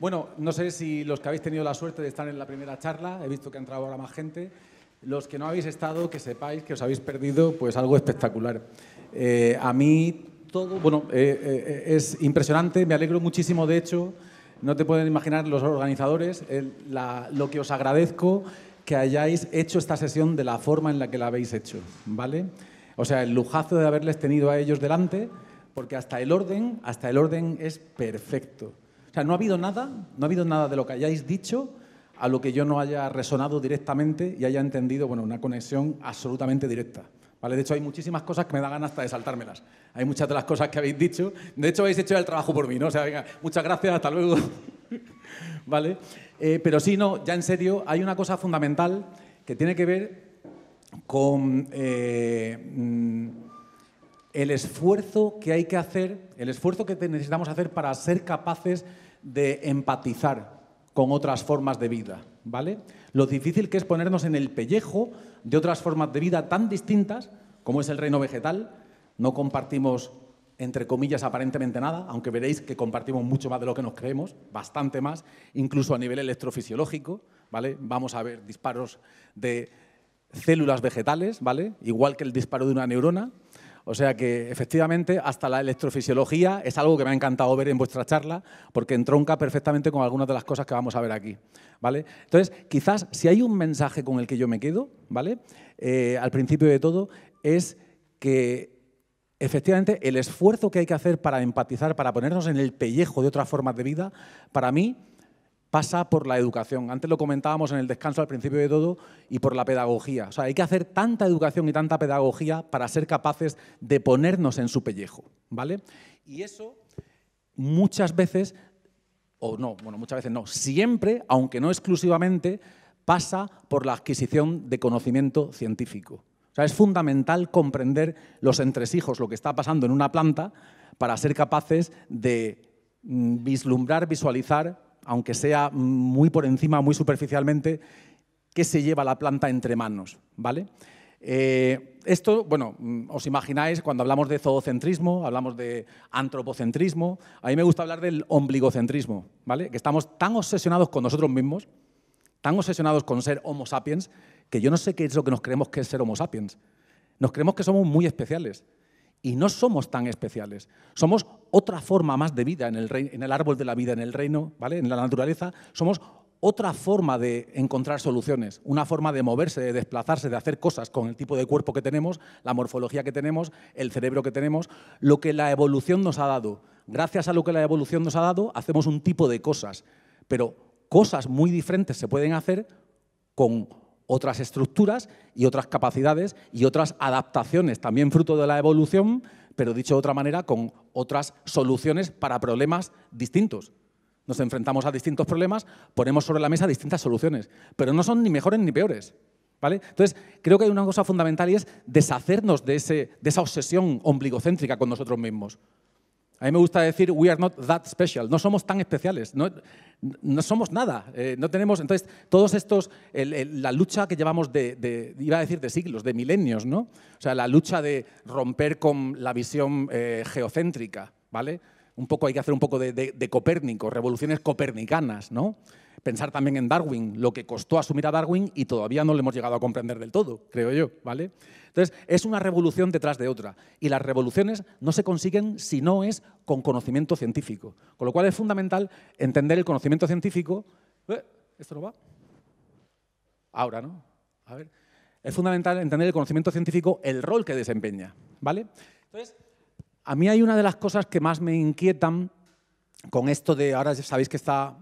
Bueno, no sé si los que habéis tenido la suerte de estar en la primera charla, he visto que ha entrado ahora más gente. Los que no habéis estado, que sepáis que os habéis perdido pues algo espectacular. Eh, a mí todo, bueno, eh, eh, es impresionante, me alegro muchísimo de hecho. No te pueden imaginar los organizadores lo que os agradezco que hayáis hecho esta sesión de la forma en la que la habéis hecho, ¿vale? O sea, el lujazo de haberles tenido a ellos delante, porque hasta el orden, hasta el orden es perfecto. O sea, no ha habido nada, no ha habido nada de lo que hayáis dicho a lo que yo no haya resonado directamente y haya entendido, bueno, una conexión absolutamente directa. ¿Vale? De hecho, hay muchísimas cosas que me da ganas hasta de saltármelas. Hay muchas de las cosas que habéis dicho. De hecho, habéis hecho el trabajo por mí, ¿no? O sea, muchas gracias, hasta luego. ¿Vale? Eh, pero sí, no, ya en serio, hay una cosa fundamental que tiene que ver con... Eh, mm, el esfuerzo que hay que hacer, el esfuerzo que necesitamos hacer para ser capaces de empatizar con otras formas de vida, ¿vale? Lo difícil que es ponernos en el pellejo de otras formas de vida tan distintas como es el reino vegetal, no compartimos entre comillas aparentemente nada, aunque veréis que compartimos mucho más de lo que nos creemos, bastante más, incluso a nivel electrofisiológico, ¿vale? Vamos a ver disparos de células vegetales, ¿vale? Igual que el disparo de una neurona, o sea que efectivamente hasta la electrofisiología es algo que me ha encantado ver en vuestra charla porque entronca perfectamente con algunas de las cosas que vamos a ver aquí. ¿vale? Entonces, quizás si hay un mensaje con el que yo me quedo, ¿vale? Eh, al principio de todo, es que efectivamente el esfuerzo que hay que hacer para empatizar, para ponernos en el pellejo de otras formas de vida, para mí pasa por la educación. Antes lo comentábamos en el descanso al principio de todo y por la pedagogía. O sea, hay que hacer tanta educación y tanta pedagogía para ser capaces de ponernos en su pellejo, ¿vale? Y eso muchas veces, o no, bueno, muchas veces no, siempre, aunque no exclusivamente, pasa por la adquisición de conocimiento científico. O sea, es fundamental comprender los entresijos, lo que está pasando en una planta, para ser capaces de mm, vislumbrar, visualizar aunque sea muy por encima, muy superficialmente, qué se lleva la planta entre manos, ¿vale? Eh, esto, bueno, mm, os imagináis cuando hablamos de zoocentrismo, hablamos de antropocentrismo, a mí me gusta hablar del ombligocentrismo, ¿vale? Que estamos tan obsesionados con nosotros mismos, tan obsesionados con ser homo sapiens, que yo no sé qué es lo que nos creemos que es ser homo sapiens. Nos creemos que somos muy especiales y no somos tan especiales, somos otra forma más de vida en el, en el árbol de la vida, en el reino, ¿vale? en la naturaleza, somos otra forma de encontrar soluciones, una forma de moverse, de desplazarse, de hacer cosas con el tipo de cuerpo que tenemos, la morfología que tenemos, el cerebro que tenemos, lo que la evolución nos ha dado. Gracias a lo que la evolución nos ha dado, hacemos un tipo de cosas, pero cosas muy diferentes se pueden hacer con otras estructuras y otras capacidades y otras adaptaciones, también fruto de la evolución, pero dicho de otra manera, con otras soluciones para problemas distintos. Nos enfrentamos a distintos problemas, ponemos sobre la mesa distintas soluciones, pero no son ni mejores ni peores. ¿Vale? Entonces, creo que hay una cosa fundamental y es deshacernos de, de esa obsesión ombligocéntrica con nosotros mismos. A mí me gusta decir, we are not that special, no somos tan especiales, no, no somos nada, eh, no tenemos, entonces, todos estos, la lucha que llevamos de, iba a decir de siglos, de milenios, ¿no? O sea, la lucha de romper con la visión eh, geocéntrica, ¿vale? Un poco hay que hacer un poco de, de Copérnico, revoluciones copernicanas, ¿no? Pensar también en Darwin, lo que costó asumir a Darwin y todavía no lo hemos llegado a comprender del todo, creo yo, ¿vale? Entonces, es una revolución detrás de otra y las revoluciones no se consiguen si no es con conocimiento científico, con lo cual es fundamental entender el conocimiento científico. ¿eh? ¿Esto no va? Ahora, ¿no? A ver. Es fundamental entender el conocimiento científico, el rol que desempeña, ¿vale? Entonces, a mí hay una de las cosas que más me inquietan con esto de ahora sabéis que está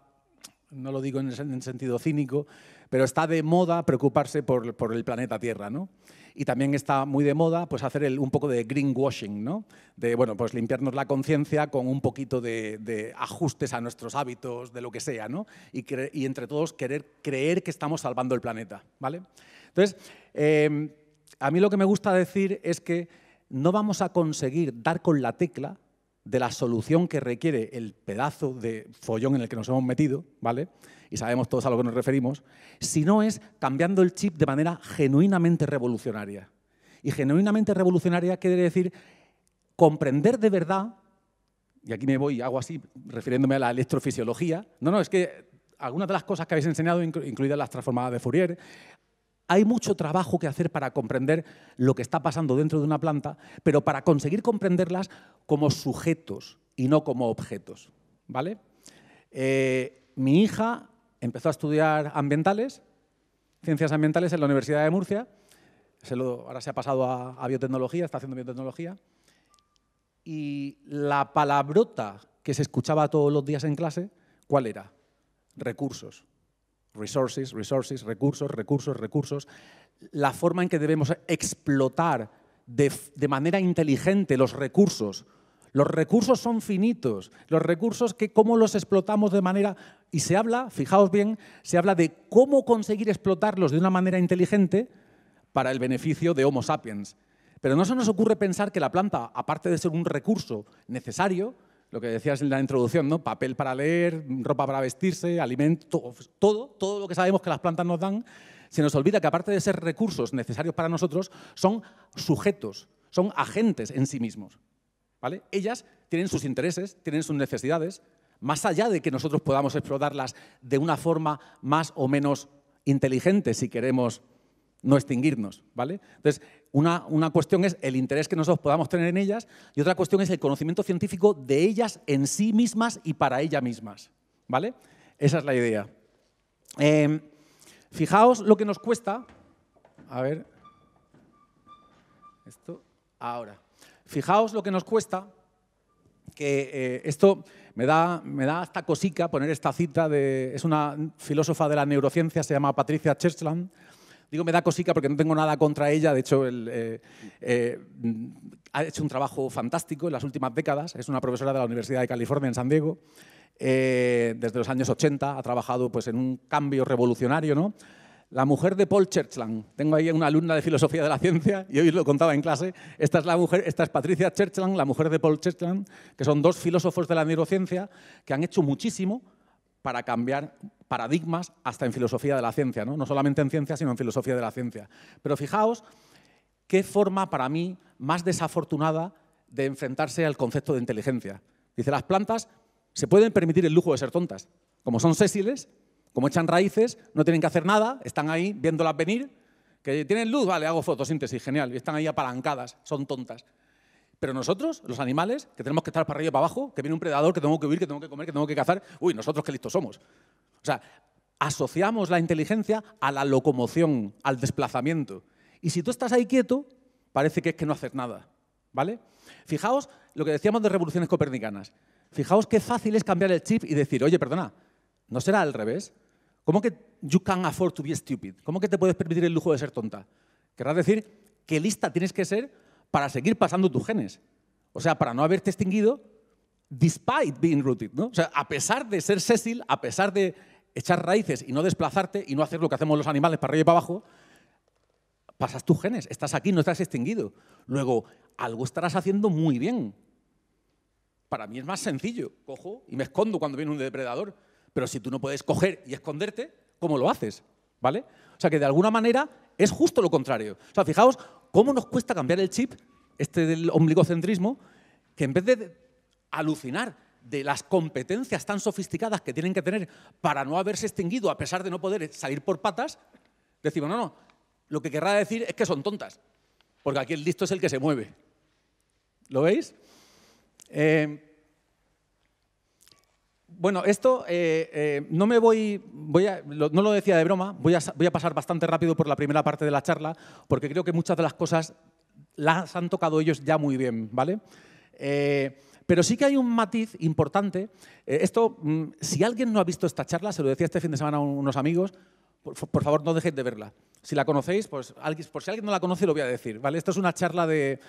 no lo digo en, el, sentido cínico, pero está de moda preocuparse por, el planeta Tierra, ¿no? Y también está muy de moda pues, hacer un poco de greenwashing, ¿no? De, bueno, pues limpiarnos la conciencia con un poquito de, ajustes a nuestros hábitos, de lo que sea, Y, entre todos querer, creer que estamos salvando el planeta, ¿vale? Entonces, em, a mí lo que me gusta decir es que no vamos a conseguir dar con la tecla de la solución que requiere el pedazo de follón en el que nos hemos metido, ¿vale? Y sabemos todos a lo que nos referimos, sino es cambiando el chip de manera genuinamente revolucionaria. Y genuinamente revolucionaria quiere decir comprender de verdad, y aquí me voy, hago así, refiriéndome a la electrofisiología, no, no, es que algunas de las cosas que habéis enseñado, incluidas las transformadas de Fourier, hay mucho trabajo que hacer para comprender lo que está pasando dentro de una planta, pero para conseguir comprenderlas como sujetos y no como objetos. ¿vale? Eh, mi hija empezó a estudiar ambientales, ciencias ambientales en la Universidad de Murcia. ahora se ha pasado a, a biotecnología, está haciendo biotecnología. Y la palabrota que se escuchaba todos los días en clase, ¿cuál era? Recursos resources, resources, recursos, recursos, recursos, la forma en que debemos explotar de, manera inteligente los recursos. Los recursos son finitos, los recursos que cómo los explotamos de manera... Y se habla, fijaos bien, se habla de cómo conseguir explotarlos de una manera inteligente para el beneficio de Homo sapiens. Pero no se nos ocurre pensar que la planta, aparte de ser un recurso necesario, lo que decías en la introducción, ¿no? Papel para leer, ropa para vestirse, alimento, todo, todo lo que sabemos que las plantas nos dan, se nos olvida que aparte de ser recursos necesarios para nosotros, son sujetos, son agentes en sí mismos. ¿vale? Ellas tienen sus intereses, tienen sus necesidades, más allá de que nosotros podamos explotarlas de una forma más o menos inteligente si queremos no extinguirnos, ¿vale? Entonces, una, cuestión es el interés que nosotros podamos tener en ellas y otra cuestión es el conocimiento científico de ellas en sí mismas y para ellas mismas. ¿Vale? Esa es la idea. Em, fijaos lo que nos cuesta. A ver. Esto. Ahora. Fijaos lo que nos cuesta. Que eh, esto me da, me da hasta cosica poner esta cita de. Es una filósofa de la neurociencia, se llama Patricia Churchland Digo, me da cosica porque no tengo nada contra ella. De hecho, eh, eh, ha hecho un trabajo fantástico en las últimas décadas. Es una profesora de la Universidad de California en San Diego. Eh, desde los años 80 ha trabajado pues, en un cambio revolucionario. ¿no? La mujer de Paul Churchland. Tengo ahí una alumna de Filosofía de la Ciencia y hoy lo contaba en clase. Esta es, la mujer, esta es Patricia Churchland, la mujer de Paul Churchland, que son dos filósofos de la neurociencia que han hecho muchísimo para cambiar paradigmas hasta en filosofía de la ciencia, ¿no? solamente en ciencia, sino en filosofía de la ciencia. Pero fijaos qué forma para mí más desafortunada de enfrentarse al concepto de inteligencia. Dice, las plantas se pueden permitir el lujo de ser tontas. Como son sésiles, como echan raíces, no tienen que hacer nada, están ahí viéndolas venir, que tienen luz, vale, hago fotosíntesis, genial, y están ahí apalancadas, son tontas. Pero nosotros, los animales, que tenemos que estar para arriba para abajo, que viene un predador, que tengo que huir, que tengo que comer, que tengo que cazar, uy, nosotros qué listos somos. O sea, asociamos la inteligencia a la locomoción, al desplazamiento. Y si tú estás ahí quieto, parece que es que no haces nada. ¿Vale? Fijaos lo que decíamos de revoluciones copernicanas. Fijaos qué fácil es cambiar el chip y decir, oye, perdona, ¿no será al revés? ¿Cómo que you can afford to be stupid? ¿Cómo que te puedes permitir el lujo de ser tonta? Querrás decir que lista tienes que ser para seguir pasando tus genes. O sea, para no haberte extinguido, despite being rooted, ¿no? O sea, a pesar de ser sésil, a pesar de echar raíces y no desplazarte y no hacer lo que hacemos los animales para arriba y para abajo, pasas tus genes, estás aquí, no estás extinguido. Luego, algo estarás haciendo muy bien. Para mí es más sencillo, cojo y me escondo cuando viene un depredador, pero si tú no puedes coger y esconderte, ¿cómo lo haces? ¿Vale? O sea que de alguna manera es justo lo contrario. O sea, fijaos ¿Cómo nos cuesta cambiar el chip, este del ombligocentrismo, que en vez de alucinar de las competencias tan sofisticadas que tienen que tener para no haberse extinguido a pesar de no poder salir por patas, decimos, no, no, lo que querrá decir es que son tontas, porque aquí el listo es el que se mueve. ¿Lo veis? Eh, bueno, esto eh, eh, no me voy, voy a, lo, no lo decía de broma, voy a, pasar bastante rápido por la primera parte de la charla, porque creo que muchas de las cosas las han tocado ellos ya muy bien, ¿vale? Eh, pero sí que hay un matiz importante. esto, mm, si alguien no ha visto esta charla, se lo decía este fin de semana a unos amigos, por, favor, no dejéis de verla. Si la conocéis, pues por si alguien no la conoce, lo voy a decir. ¿vale? Esta es una charla de,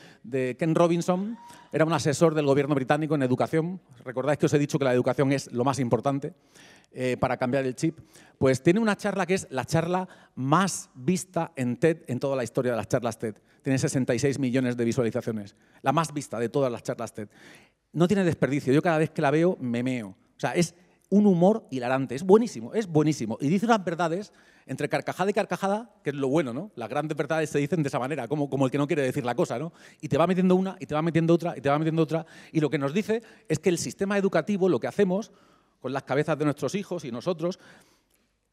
Ken Robinson, era un asesor del gobierno británico en educación. Recordáis que os he dicho que la educación es lo más importante eh, para cambiar el chip. Pues tiene una charla que es la charla más vista en TED en toda la historia de las charlas TED. Tiene 66 millones de visualizaciones, la más vista de todas las charlas TED. No tiene desperdicio. Yo cada vez que la veo me meo. O sea, es un humor hilarante. Es buenísimo, es buenísimo. Y dice unas verdades entre carcajada y carcajada, que es lo bueno, ¿no? Las grandes verdades se dicen de esa manera, como, como el que no quiere decir la cosa, ¿no? Y te va metiendo una, y te va metiendo otra, y te va metiendo otra. Y lo que nos dice es que el sistema educativo, lo que hacemos con las cabezas de nuestros hijos y nosotros,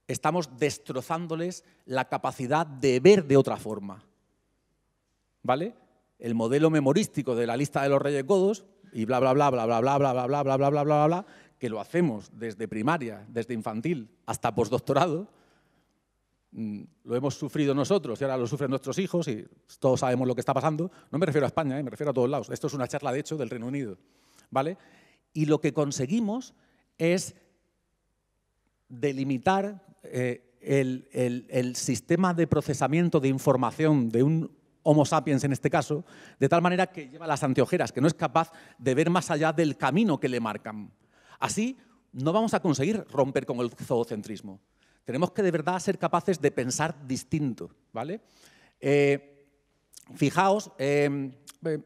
estamos destrozándoles la capacidad de ver de otra forma. ¿Vale? El modelo memorístico de la lista de los Reyes codos y bla, bla, bla, bla, bla, bla, bla, bla, bla, bla, bla, bla, bla, bla, bla que lo hacemos desde primaria, desde infantil hasta postdoctorado, mm, lo hemos sufrido nosotros y ahora lo sufren nuestros hijos y todos sabemos lo que está pasando. No me refiero a España, ¿eh? me refiero a todos lados. Esto es una charla, de hecho, del Reino Unido. ¿vale? Y lo que conseguimos es delimitar eh, el, el, sistema de procesamiento de información de un Homo sapiens en este caso, de tal manera que lleva las anteojeras, que no es capaz de ver más allá del camino que le marcan. Así no vamos a conseguir romper con el zoocentrismo. Tenemos que de verdad ser capaces de pensar distinto, ¿vale? Eh, fijaos, em, eh,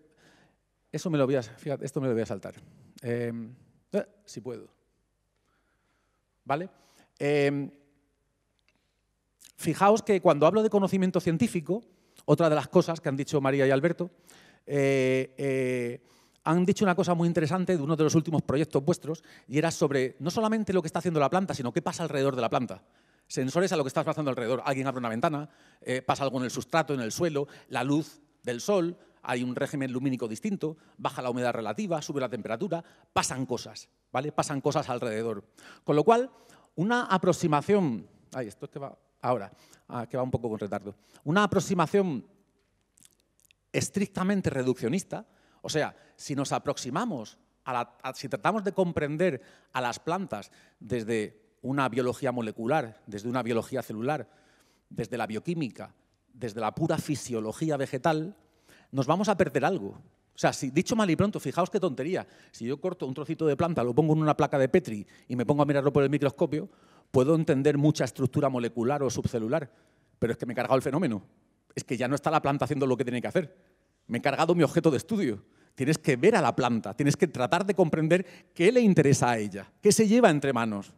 eso me esto me lo voy a saltar, em, eh, si puedo, ¿vale? Em, fijaos que cuando hablo de conocimiento científico, otra de las cosas que han dicho María y Alberto, han dicho una cosa muy interesante de uno de los últimos proyectos vuestros y era sobre no solamente lo que está haciendo la planta, sino qué pasa alrededor de la planta. Sensores a lo que está pasando alrededor. Alguien abre una ventana, eh, pasa algo en el sustrato, en el suelo, la luz del sol, hay un régimen lumínico distinto, baja la humedad relativa, sube la temperatura, pasan cosas, ¿vale? Pasan cosas alrededor. Con lo cual, una aproximación, ay, esto es que va ahora, ah, que va un poco con retardo, una aproximación estrictamente reduccionista o sea, si nos aproximamos, si tratamos de comprender a las plantas desde una biología molecular, desde una biología celular, desde la bioquímica, desde la pura fisiología vegetal, nos vamos a perder algo. O sea, si, dicho mal y pronto, fijaos qué tontería. Si yo corto un trocito de planta, lo pongo en una placa de Petri y me pongo a mirarlo por el microscopio, puedo entender mucha estructura molecular o subcelular, pero es que me he cargado el fenómeno. Es que ya no está la planta haciendo lo que tiene que hacer me he cargado mi objeto de estudio. Tienes que ver a la planta, tienes que tratar de comprender qué le interesa a ella, qué se lleva entre manos.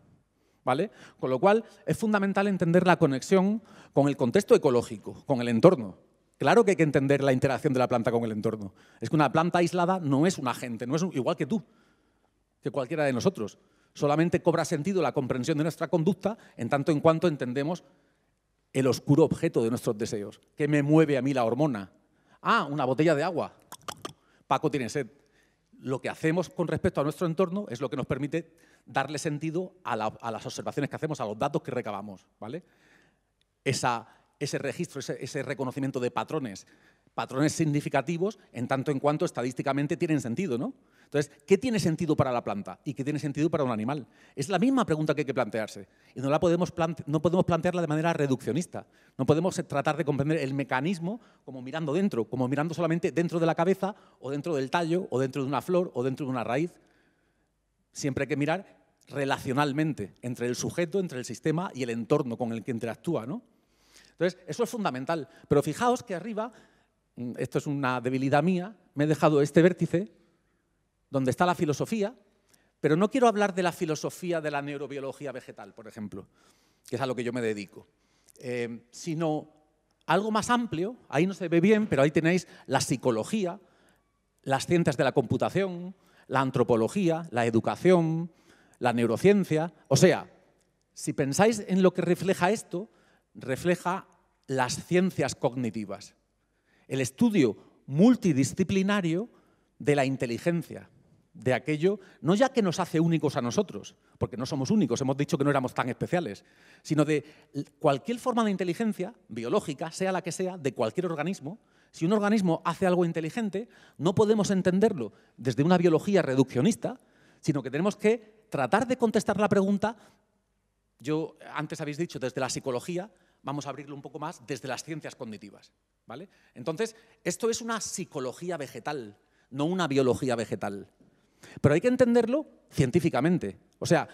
¿Vale? Con lo cual es fundamental entender la conexión con el contexto ecológico, con el entorno. Claro que hay que entender la interacción de la planta con el entorno. Es que una planta aislada no es un agente, no es igual que tú, que cualquiera de nosotros. Solamente cobra sentido la comprensión de nuestra conducta en tanto en cuanto entendemos el oscuro objeto de nuestros deseos. ¿Qué me mueve a mí la hormona? Ah, una botella de agua. Paco tiene sed. Lo que hacemos con respecto a nuestro entorno es lo que nos permite darle sentido a, las observaciones que hacemos, a los datos que recabamos. ¿vale? ese registro, ese, ese reconocimiento de patrones, patrones significativos en tanto en cuanto estadísticamente tienen sentido. ¿no? Entonces, ¿qué tiene sentido para la planta y qué tiene sentido para un animal? Es la misma pregunta que hay que plantearse. Y no, la podemos, no podemos plantearla de manera reduccionista. No podemos tratar de comprender el mecanismo como mirando dentro, como mirando solamente dentro de la cabeza o dentro del tallo o dentro de una flor o dentro de una raíz. Siempre hay que mirar relacionalmente entre el sujeto, entre el sistema y el entorno con el que interactúa. Entonces, eso es fundamental. Pero fijaos que arriba, mm, esto es una debilidad mía, me he dejado este vértice donde está la filosofía, pero no quiero hablar de la filosofía de la neurobiología vegetal, por ejemplo, que es a lo que yo me dedico, eh, sino algo más amplio, ahí no se ve bien, pero ahí tenéis la psicología, las ciencias de la computación, la antropología, la educación, la neurociencia. O sea, si pensáis en lo que refleja esto, refleja las ciencias cognitivas, el estudio multidisciplinario de la inteligencia de aquello, no ya que nos hace únicos a nosotros, porque no somos únicos, hemos dicho que no éramos tan especiales, sino de cualquier forma de inteligencia, biológica, sea la que sea, de cualquier organismo, si un organismo hace algo inteligente, no podemos entenderlo desde una biología reduccionista, sino que tenemos que tratar de contestar la pregunta, yo antes habéis dicho, desde la psicología, vamos a abrirlo un poco más desde las ciencias cognitivas. ¿vale? Entonces, esto es una psicología vegetal, no una biología vegetal. Pero hay que entenderlo científicamente. O sea,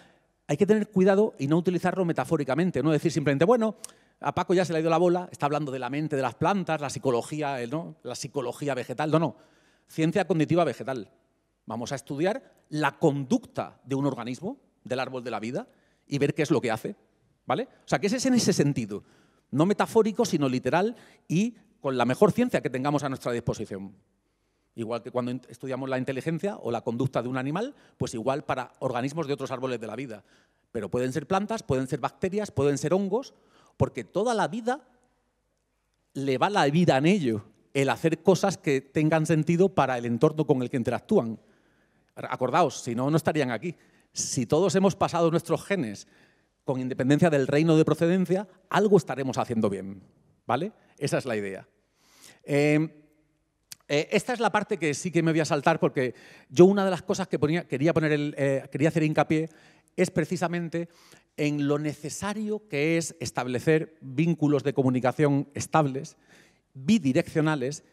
hay que tener cuidado y no utilizarlo metafóricamente, no decir simplemente, bueno, a Paco ya se le ha ido la bola, está hablando de la mente de las plantas, la psicología, ¿no? la psicología vegetal. No, no. Ciencia cognitiva vegetal. Vamos a estudiar la conducta de un organismo, del árbol de la vida, y ver qué es lo que hace. ¿Vale? O sea, que ese es en ese sentido. No metafórico, sino literal y con la mejor ciencia que tengamos a nuestra disposición. Igual que cuando estudiamos la inteligencia o la conducta de un animal, pues igual para organismos de otros árboles de la vida. Pero pueden ser plantas, pueden ser bacterias, pueden ser hongos, porque toda la vida le va la vida en ello, el hacer cosas que tengan sentido para el entorno con el que interactúan. Acordaos, si no, no estarían aquí. Si todos hemos pasado nuestros genes con independencia del reino de procedencia, algo estaremos haciendo bien. ¿Vale? Esa es la idea. Eh, eh, esta es la parte que sí que me voy a saltar porque yo una de las cosas que quería, poner eh, quería hacer hincapié es precisamente en lo necesario que es establecer vínculos de comunicación estables, bidireccionales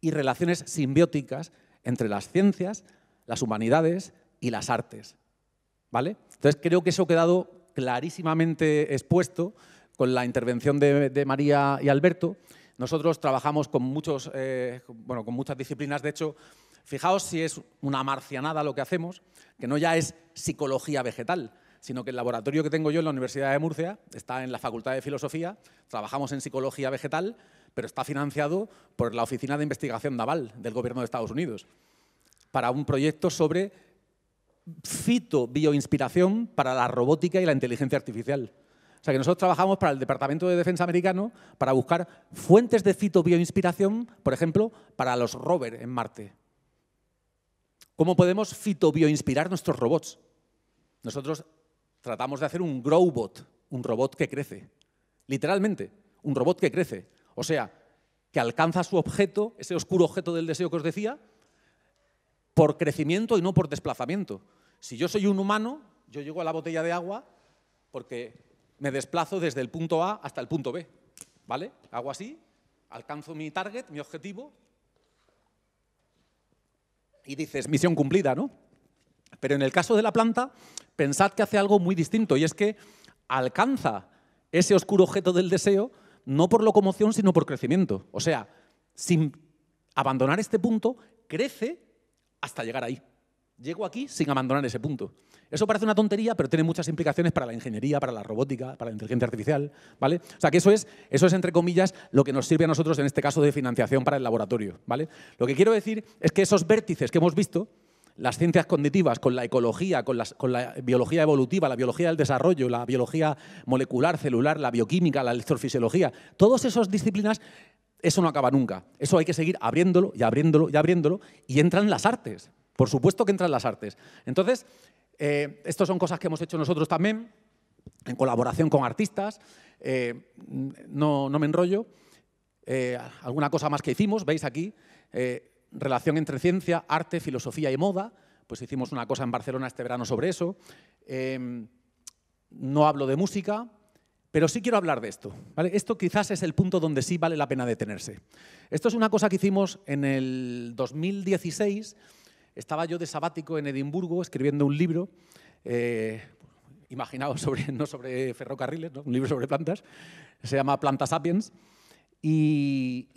y relaciones simbióticas entre las ciencias, las humanidades y las artes. ¿Vale? Entonces creo que eso ha quedado clarísimamente expuesto con la intervención de María y Alberto. Nosotros trabajamos con, eh, con muchas disciplinas, de hecho, fijaos si es una marcianada lo que hacemos, que no ya es psicología vegetal, sino que el laboratorio que tengo yo en la Universidad de Murcia está en la Facultad de Filosofía, trabajamos en psicología vegetal, pero está financiado por la Oficina de Investigación Naval del Gobierno de Estados Unidos, para un proyecto sobre bioinspiración para la robótica y la inteligencia artificial. O sea, que nosotros trabajamos para el Departamento de Defensa americano para buscar fuentes de fitobioinspiración, por ejemplo, para los rovers en Marte. ¿Cómo podemos fitobioinspirar nuestros robots? Nosotros tratamos de hacer un growbot, un robot que crece. Literalmente, un robot que crece. O sea, que alcanza su objeto, ese oscuro objeto del deseo que os decía, por crecimiento y no por desplazamiento. Si yo soy un humano, yo llego a la botella de agua porque me desplazo desde el punto A hasta el punto B. ¿Vale? Hago así, alcanzo mi target, mi objetivo, y dices, misión cumplida, ¿no? Pero en el caso de la planta, pensad que hace algo muy distinto, y es que alcanza ese oscuro objeto del deseo no por locomoción, sino por crecimiento. O sea, sin abandonar este punto, crece hasta llegar ahí llego aquí sin abandonar ese punto. Eso parece una tontería, pero tiene muchas implicaciones para la ingeniería, para la robótica, para la inteligencia artificial, ¿vale? O sea, que eso es, eso es entre comillas, lo que nos sirve a nosotros en este caso de financiación para el laboratorio, ¿vale? Lo que quiero decir es que esos vértices que hemos visto, las ciencias cognitivas, con la ecología, con, con, la biología evolutiva, la biología del desarrollo, la biología molecular, celular, la bioquímica, la electrofisiología, todas esas disciplinas, eso no acaba nunca. Eso hay que seguir abriéndolo y abriéndolo y abriéndolo y entran las artes. Por supuesto que entran las artes. Entonces, eh, estas son cosas que hemos hecho nosotros también, en colaboración con artistas. Eh, no, no, me enrollo. Eh, alguna cosa más que hicimos, veis aquí, eh, relación entre ciencia, arte, filosofía y moda. Pues hicimos una cosa en Barcelona este verano sobre eso. Em, no hablo de música, pero sí quiero hablar de esto. Esto quizás es el punto donde sí vale la pena detenerse. Esto es una cosa que hicimos en el 2016 estaba yo de sabático en Edimburgo escribiendo un libro, eh, imaginaos, sobre, no sobre ferrocarriles, un libro sobre plantas, se llama Planta Sapiens. Y,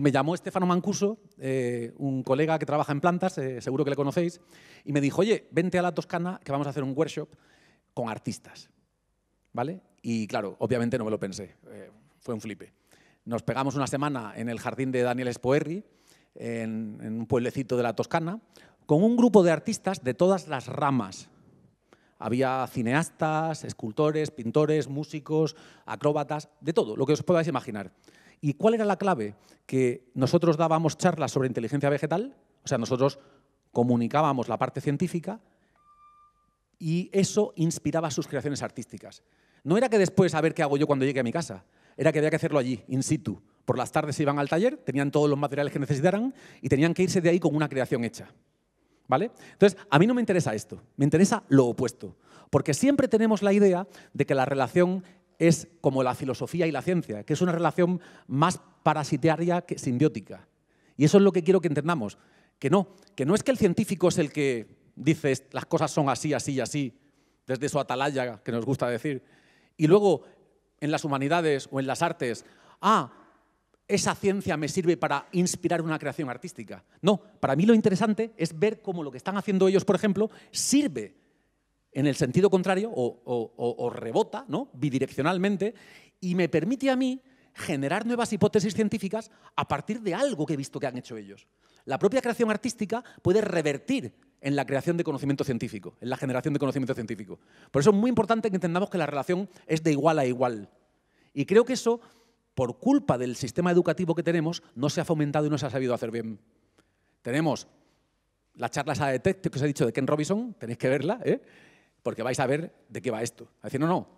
me llamó Estefano Mancuso, eh, un colega que trabaja en plantas, eh, seguro que le conocéis, y me dijo, oye, vente a la Toscana que vamos a hacer un workshop con artistas. ¿Vale? Y claro, obviamente no me lo pensé, fue un flipe. Nos pegamos una semana en el jardín de Daniel Spoerri, en, un pueblecito de la Toscana, con un grupo de artistas de todas las ramas. Había cineastas, escultores, pintores, músicos, acróbatas, de todo, lo que os podáis imaginar. ¿Y cuál era la clave? Que nosotros dábamos charlas sobre inteligencia vegetal, o sea, nosotros comunicábamos la parte científica y eso inspiraba sus creaciones artísticas. No era que después a ver qué hago yo cuando llegue a mi casa, era que había que hacerlo allí, in situ. Por las tardes se iban al taller, tenían todos los materiales que necesitaran y tenían que irse de ahí con una creación hecha. ¿Vale? Entonces, a mí no me interesa esto, me interesa lo opuesto, porque siempre tenemos la idea de que la relación es como la filosofía y la ciencia, que es una relación más parasitaria que simbiótica. Y eso es lo que quiero que entendamos, que no, que no es que el científico es el que dice las cosas son así, así y así, desde su atalaya, que nos gusta decir, y luego en las humanidades o en las artes, ah, esa ciencia me sirve para inspirar una creación artística. No, para mí lo interesante es ver cómo lo que están haciendo ellos, por ejemplo, sirve en el sentido contrario o, rebota ¿no? bidireccionalmente y me permite a mí generar nuevas hipótesis científicas a partir de algo que he visto que han hecho ellos. La propia creación artística puede revertir en la creación de conocimiento científico, en la generación de conocimiento científico. Por eso es muy importante que entendamos que la relación es de igual a igual. Y creo que eso por culpa del sistema educativo que tenemos, no se ha fomentado y no se ha sabido hacer bien. Tenemos la charla esa de texto que os he dicho de Ken Robinson, tenéis que verla, ¿eh? porque vais a ver de qué va esto. Es decir, no, no,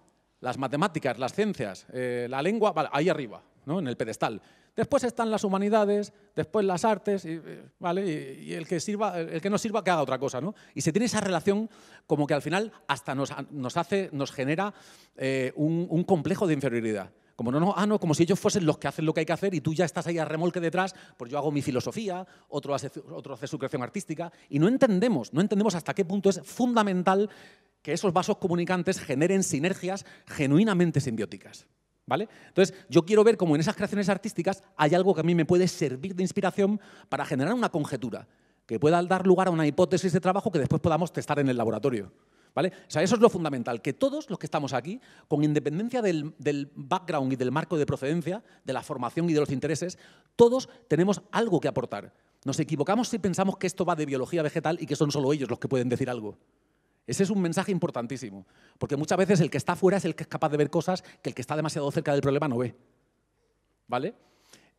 las matemáticas, las ciencias, eh, la lengua, ahí arriba, ¿no? en el pedestal. Después están las humanidades, después las artes, y, eh, ¿vale? Y, el, que sirva, el que no sirva que haga otra cosa, Y se tiene esa relación como que al final hasta nos, hace, nos genera un complejo de inferioridad. Como no, no, ah, no, como si ellos fuesen los que hacen lo que hay que hacer y tú ya estás ahí a remolque detrás, pues yo hago mi filosofía, otro hace, su creación artística. Y no entendemos, no entendemos hasta qué punto es fundamental que esos vasos comunicantes generen sinergias genuinamente simbióticas. ¿Vale? Entonces, yo quiero ver cómo en esas creaciones artísticas hay algo que a mí me puede servir de inspiración para generar una conjetura, que pueda dar lugar a una hipótesis de trabajo que después podamos testar en el laboratorio. O sea, eso es lo fundamental, que todos los que estamos aquí, con independencia del, background y del marco de procedencia, de la formación y de los intereses, todos tenemos algo que aportar. Nos equivocamos si pensamos que esto va de biología vegetal y que son solo ellos los que pueden decir algo. Ese es un mensaje importantísimo, porque muchas veces el que está fuera es el que es capaz de ver cosas que el que está demasiado cerca del problema no ve. ¿Vale?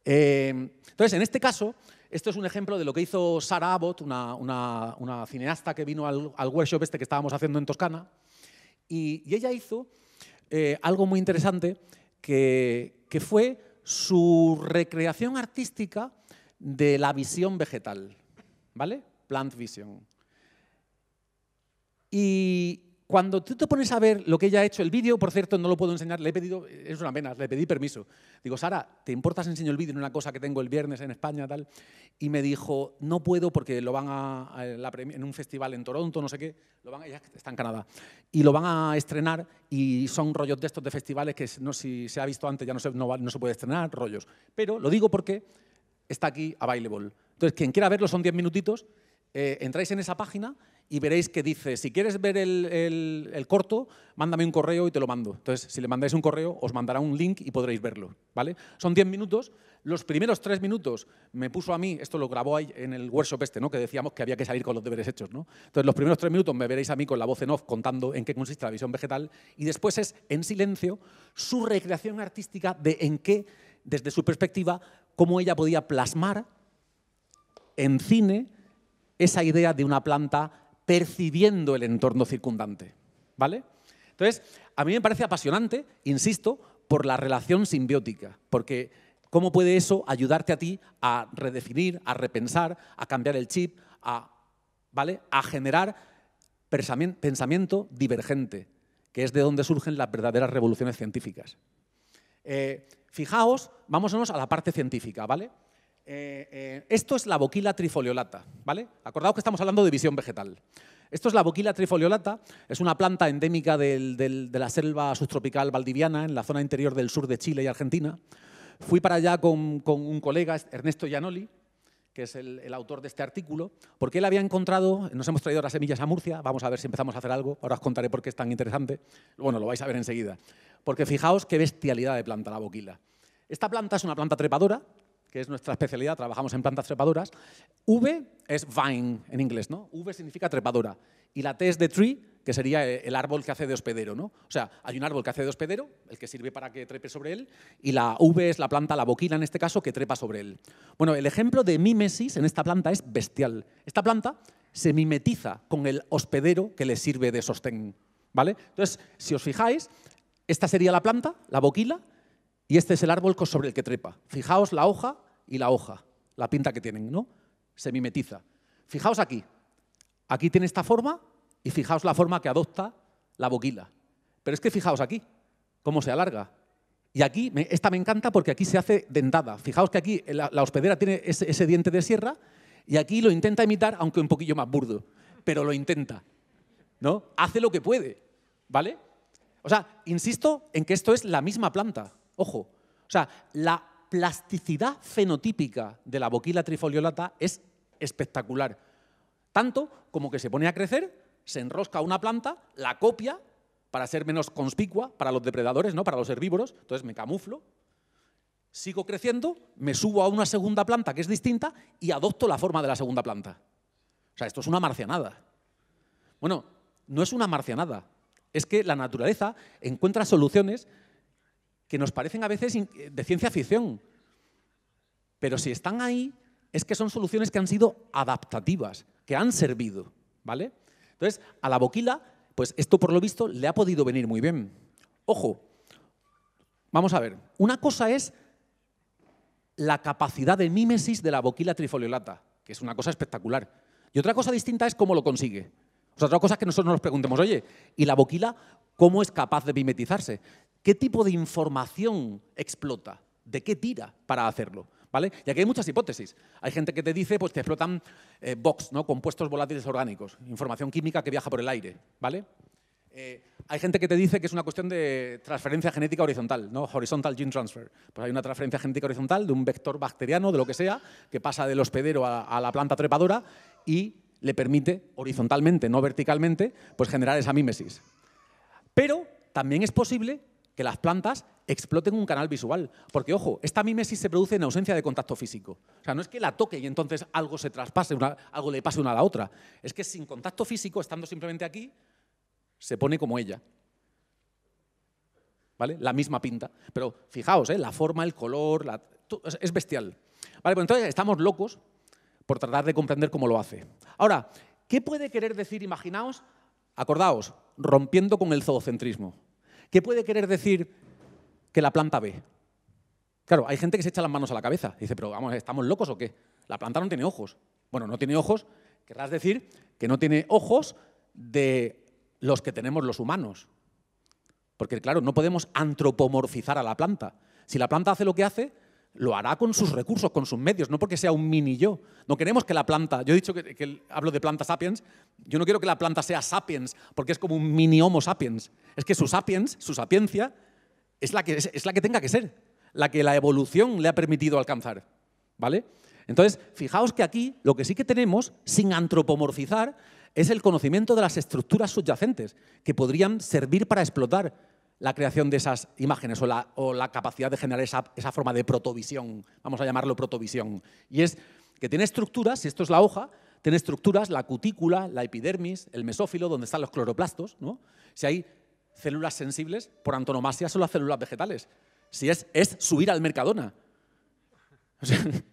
Eh, entonces, en este caso, esto es un ejemplo de lo que hizo Sara Abbott, una, cineasta que vino al, workshop este que estábamos haciendo en Toscana. Y, ella hizo eh, algo muy interesante que, que fue su recreación artística de la visión vegetal, ¿vale? Plant vision. Y, cuando tú te pones a ver lo que ella ha hecho, el vídeo, por cierto, no lo puedo enseñar, le he pedido, es una pena, le pedí permiso. Digo, Sara, ¿te importa si enseño el vídeo en una cosa que tengo el viernes en España, tal? Y me dijo, no puedo porque lo van a, en un festival en Toronto, no sé qué, lo ella está en Canadá, y lo van a estrenar y son rollos de estos de festivales que no si se ha visto antes ya no se, no, se puede estrenar, rollos. Pero lo digo porque está aquí a available. Entonces, quien quiera verlo son 10 minutitos eh, entráis en esa página y veréis que dice, si quieres ver el, corto, mándame un correo y te lo mando. Entonces, si le mandáis un correo, os mandará un link y podréis verlo. ¿vale? Son 10 minutos. Los primeros tres minutos me puso a mí, esto lo grabó ahí en el workshop este, ¿no? que decíamos que había que salir con los deberes hechos. Entonces, los primeros tres minutos me veréis a mí con la voz en off contando en qué consiste la visión vegetal y después es, en silencio, su recreación artística de en qué, desde su perspectiva, cómo ella podía plasmar en cine esa idea de una planta percibiendo el entorno circundante. ¿Vale? Entonces, a mí me parece apasionante, insisto, por la relación simbiótica, porque cómo puede eso ayudarte a ti a redefinir, a repensar, a cambiar el chip, a, ¿vale? a generar pensamiento divergente, que es de donde surgen las verdaderas revoluciones científicas. Eh, fijaos, vámonos a la parte científica, ¿vale? Eh, eh, esto es la boquila trifoliolata, ¿vale? Acordaos que estamos hablando de visión vegetal. Esto es la boquila trifoliolata, es una planta endémica de la selva subtropical valdiviana, en la zona interior del sur de Chile y Argentina. Fui para allá con, un colega, Ernesto Gianoli, que es el, el, autor de este artículo, porque él había encontrado, nos hemos traído las semillas a Murcia, vamos a ver si empezamos a hacer algo, ahora os contaré por qué es tan interesante, bueno, lo vais a ver enseguida, porque fijaos qué bestialidad de planta la boquila. Esta planta es una planta trepadora, que es nuestra especialidad, trabajamos en plantas trepadoras. V es vine en inglés, ¿no? V significa trepadora. Y la T es de tree, que sería e, el árbol que hace de hospedero, ¿no? O sea, hay un árbol que hace de hospedero, el que sirve para que trepe sobre él, y la V es la planta, la boquila, en este caso, que trepa sobre él. Bueno, el ejemplo de mimesis en esta planta es bestial. Esta planta se mimetiza con el hospedero que le sirve de sostén, ¿vale? Entonces, si os fijáis, esta sería la planta, la boquila, y este es el árbol sobre el que trepa. Fijaos la hoja y la hoja, la pinta que tienen, ¿no? Se mimetiza. Fijaos aquí. Aquí tiene esta forma y fijaos la forma que adopta la boquila. Pero es que fijaos aquí, cómo se alarga. Y aquí, esta me encanta porque aquí se hace dentada. Fijaos que aquí la, hospedera tiene ese, ese, diente de sierra y aquí lo intenta imitar, aunque un poquillo más burdo, pero lo intenta. ¿No? Hace lo que puede, ¿vale? O sea, insisto en que esto es la misma planta. Ojo. O sea, la plasticidad fenotípica de la boquilla trifoliolata es espectacular. Tanto como que se pone a crecer, se enrosca una planta, la copia para ser menos conspicua para los depredadores, ¿no? para los herbívoros, entonces me camuflo, sigo creciendo, me subo a una segunda planta que es distinta y adopto la forma de la segunda planta. O sea, esto es una marcianada. Bueno, no es una marcianada, es que la naturaleza encuentra soluciones que nos parecen a veces eh, de ciencia ficción. Pero si están ahí, es que son soluciones que han sido adaptativas, que han servido, ¿vale? Entonces, a la boquila, pues esto por lo visto le ha podido venir muy bien. Ojo, vamos a ver, una cosa es la capacidad de mímesis de la boquila trifoliolata, que es una cosa espectacular. Y otra cosa distinta es cómo lo consigue otra cosa es que nosotros nos preguntemos, oye, ¿y la boquila cómo es capaz de pimetizarse? ¿Qué tipo de información explota? ¿De qué tira para hacerlo? ¿Vale? Y aquí hay muchas hipótesis. Hay gente que te dice pues, que explotan eh, box, ¿no? compuestos volátiles orgánicos, información química que viaja por el aire. ¿vale? Eh, hay gente que te dice que es una cuestión de transferencia genética horizontal, ¿no? horizontal gene transfer. Pues hay una transferencia genética horizontal de un vector bacteriano, de lo que sea, que pasa del hospedero a, a la planta trepadora y le permite, horizontalmente, no verticalmente, pues generar esa mímesis. Pero también es posible que las plantas exploten un canal visual. Porque, ojo, esta mímesis se produce en ausencia de contacto físico. O sea, no es que la toque y entonces algo se traspase, algo le pase una a la otra. Es que sin contacto físico, estando simplemente aquí, se pone como ella. ¿Vale? La misma pinta. Pero fijaos, ¿eh? la forma, el color, es bestial. Vale, pues entonces estamos locos por tratar de comprender cómo lo hace. Ahora, ¿qué puede querer decir, imaginaos, acordaos, rompiendo con el zoocentrismo? ¿Qué puede querer decir que la planta ve? Claro, hay gente que se echa las manos a la cabeza. Dice, pero vamos, ¿estamos locos o qué? La planta no tiene ojos. Bueno, no tiene ojos, querrás decir que no tiene ojos de los que tenemos los humanos. Porque, claro, no podemos antropomorfizar a la planta. Si la planta hace lo que hace, lo hará con sus recursos, con sus medios, no porque sea un mini yo. No queremos que la planta, yo he dicho que, hablo de planta sapiens, yo no quiero que la planta sea sapiens, porque es como un mini homo sapiens. Es que su sapiens, su sapiencia, es la que, la que tenga que ser, la que la evolución le ha permitido alcanzar. ¿Vale? Entonces, fijaos que aquí lo que sí que tenemos, sin antropomorfizar, es el conocimiento de las estructuras subyacentes, que podrían servir para explotar la creación de esas imágenes o la, capacidad de generar esa, forma de protovisión, vamos a llamarlo protovisión. Y es que tiene estructuras, si esto es la hoja, tiene estructuras, la cutícula, la epidermis, el mesófilo, donde están los cloroplastos. Si hay células sensibles, por antonomasia son las células vegetales. Si es, es subir al Mercadona.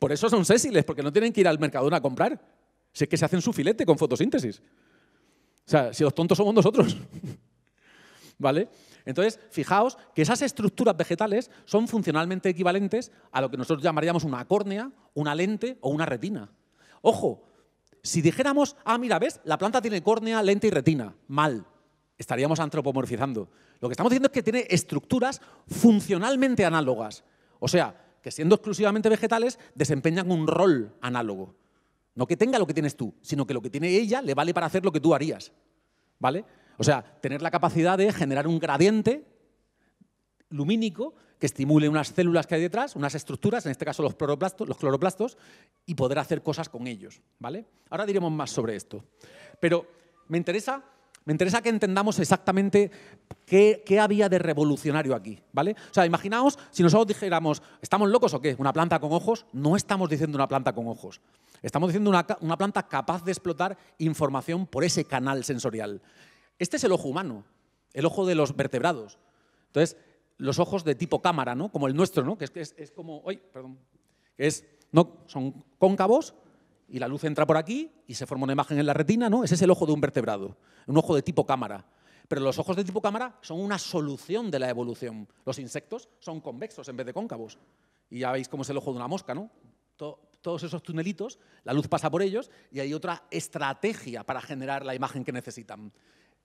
por eso son sésiles, porque no tienen que ir al Mercadona a comprar. Si es que se hacen su filete con fotosíntesis. O sea, si los tontos somos nosotros. ¿Vale? Entonces, fijaos que esas estructuras vegetales son funcionalmente equivalentes a lo que nosotros llamaríamos una córnea, una lente o una retina. Ojo, si dijéramos, ah, mira, ¿ves? La planta tiene córnea, lente y retina. Mal. Estaríamos antropomorfizando. Lo que estamos diciendo es que tiene estructuras funcionalmente análogas. O sea, que siendo exclusivamente vegetales, desempeñan un rol análogo. No que tenga lo que tienes tú, sino que lo que tiene ella le vale para hacer lo que tú harías. ¿Vale? O sea, tener la capacidad de generar un gradiente lumínico que estimule unas células que hay detrás, unas estructuras, en este caso los, cloroplastos, y poder hacer cosas con ellos. ¿vale? Ahora diremos más sobre esto. Pero me interesa, que entendamos exactamente qué, había de revolucionario aquí. ¿vale? O sea, imaginaos si nosotros dijéramos, ¿estamos locos o qué? ¿Una planta con ojos? No estamos diciendo una planta con ojos. Estamos diciendo una planta capaz de explotar información por ese canal sensorial. Este es el ojo humano, el ojo de los vertebrados. Entonces, los ojos de tipo cámara, ¿no? Como el nuestro, Que es, como, ay, perdón, no, son cóncavos y la luz entra por aquí y se forma una imagen en la retina, ¿no? Ese es el ojo de un vertebrado, un ojo de tipo cámara. Pero los ojos de tipo cámara son una solución de la evolución. Los insectos son convexos en vez de cóncavos. Y ya veis cómo es el ojo de una mosca, ¿no? todos esos tunelitos, la luz pasa por ellos y hay otra estrategia para generar la imagen que necesitan.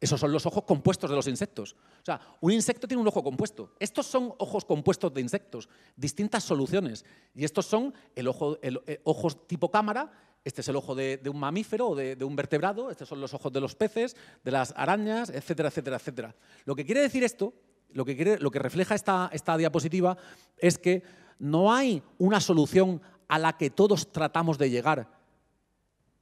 Esos son los ojos compuestos de los insectos. O sea, un insecto tiene un ojo compuesto. Estos son ojos compuestos de insectos, distintas soluciones. Y estos son el ojo, eh, ojos tipo cámara, este es el ojo de, un mamífero o de, un vertebrado, estos son los ojos de los peces, de las arañas, etcétera, etcétera, etcétera. Lo que quiere decir esto, lo que, lo que refleja esta diapositiva, es que no hay una solución a la que todos tratamos de llegar,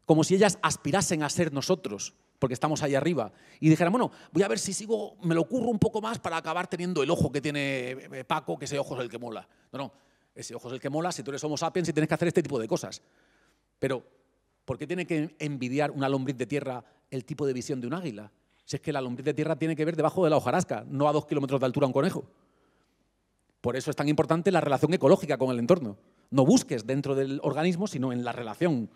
como si ellas aspirasen a ser nosotros porque estamos ahí arriba, y dijera, bueno, voy a ver si sigo, me lo curro un poco más para acabar teniendo el ojo que tiene eh, Paco, que ese ojo es el que mola. No, no, ese ojo es el que mola si tú eres Homo sapiens y tienes que hacer este tipo de cosas. Pero, ¿por qué tiene que envidiar una lombriz de tierra el tipo de visión de un águila? Si es que la lombriz de tierra tiene que ver debajo de la hojarasca, no a dos kilómetros de altura un conejo. Por eso es tan importante la relación ecológica con el entorno. No busques dentro del organismo, sino en la relación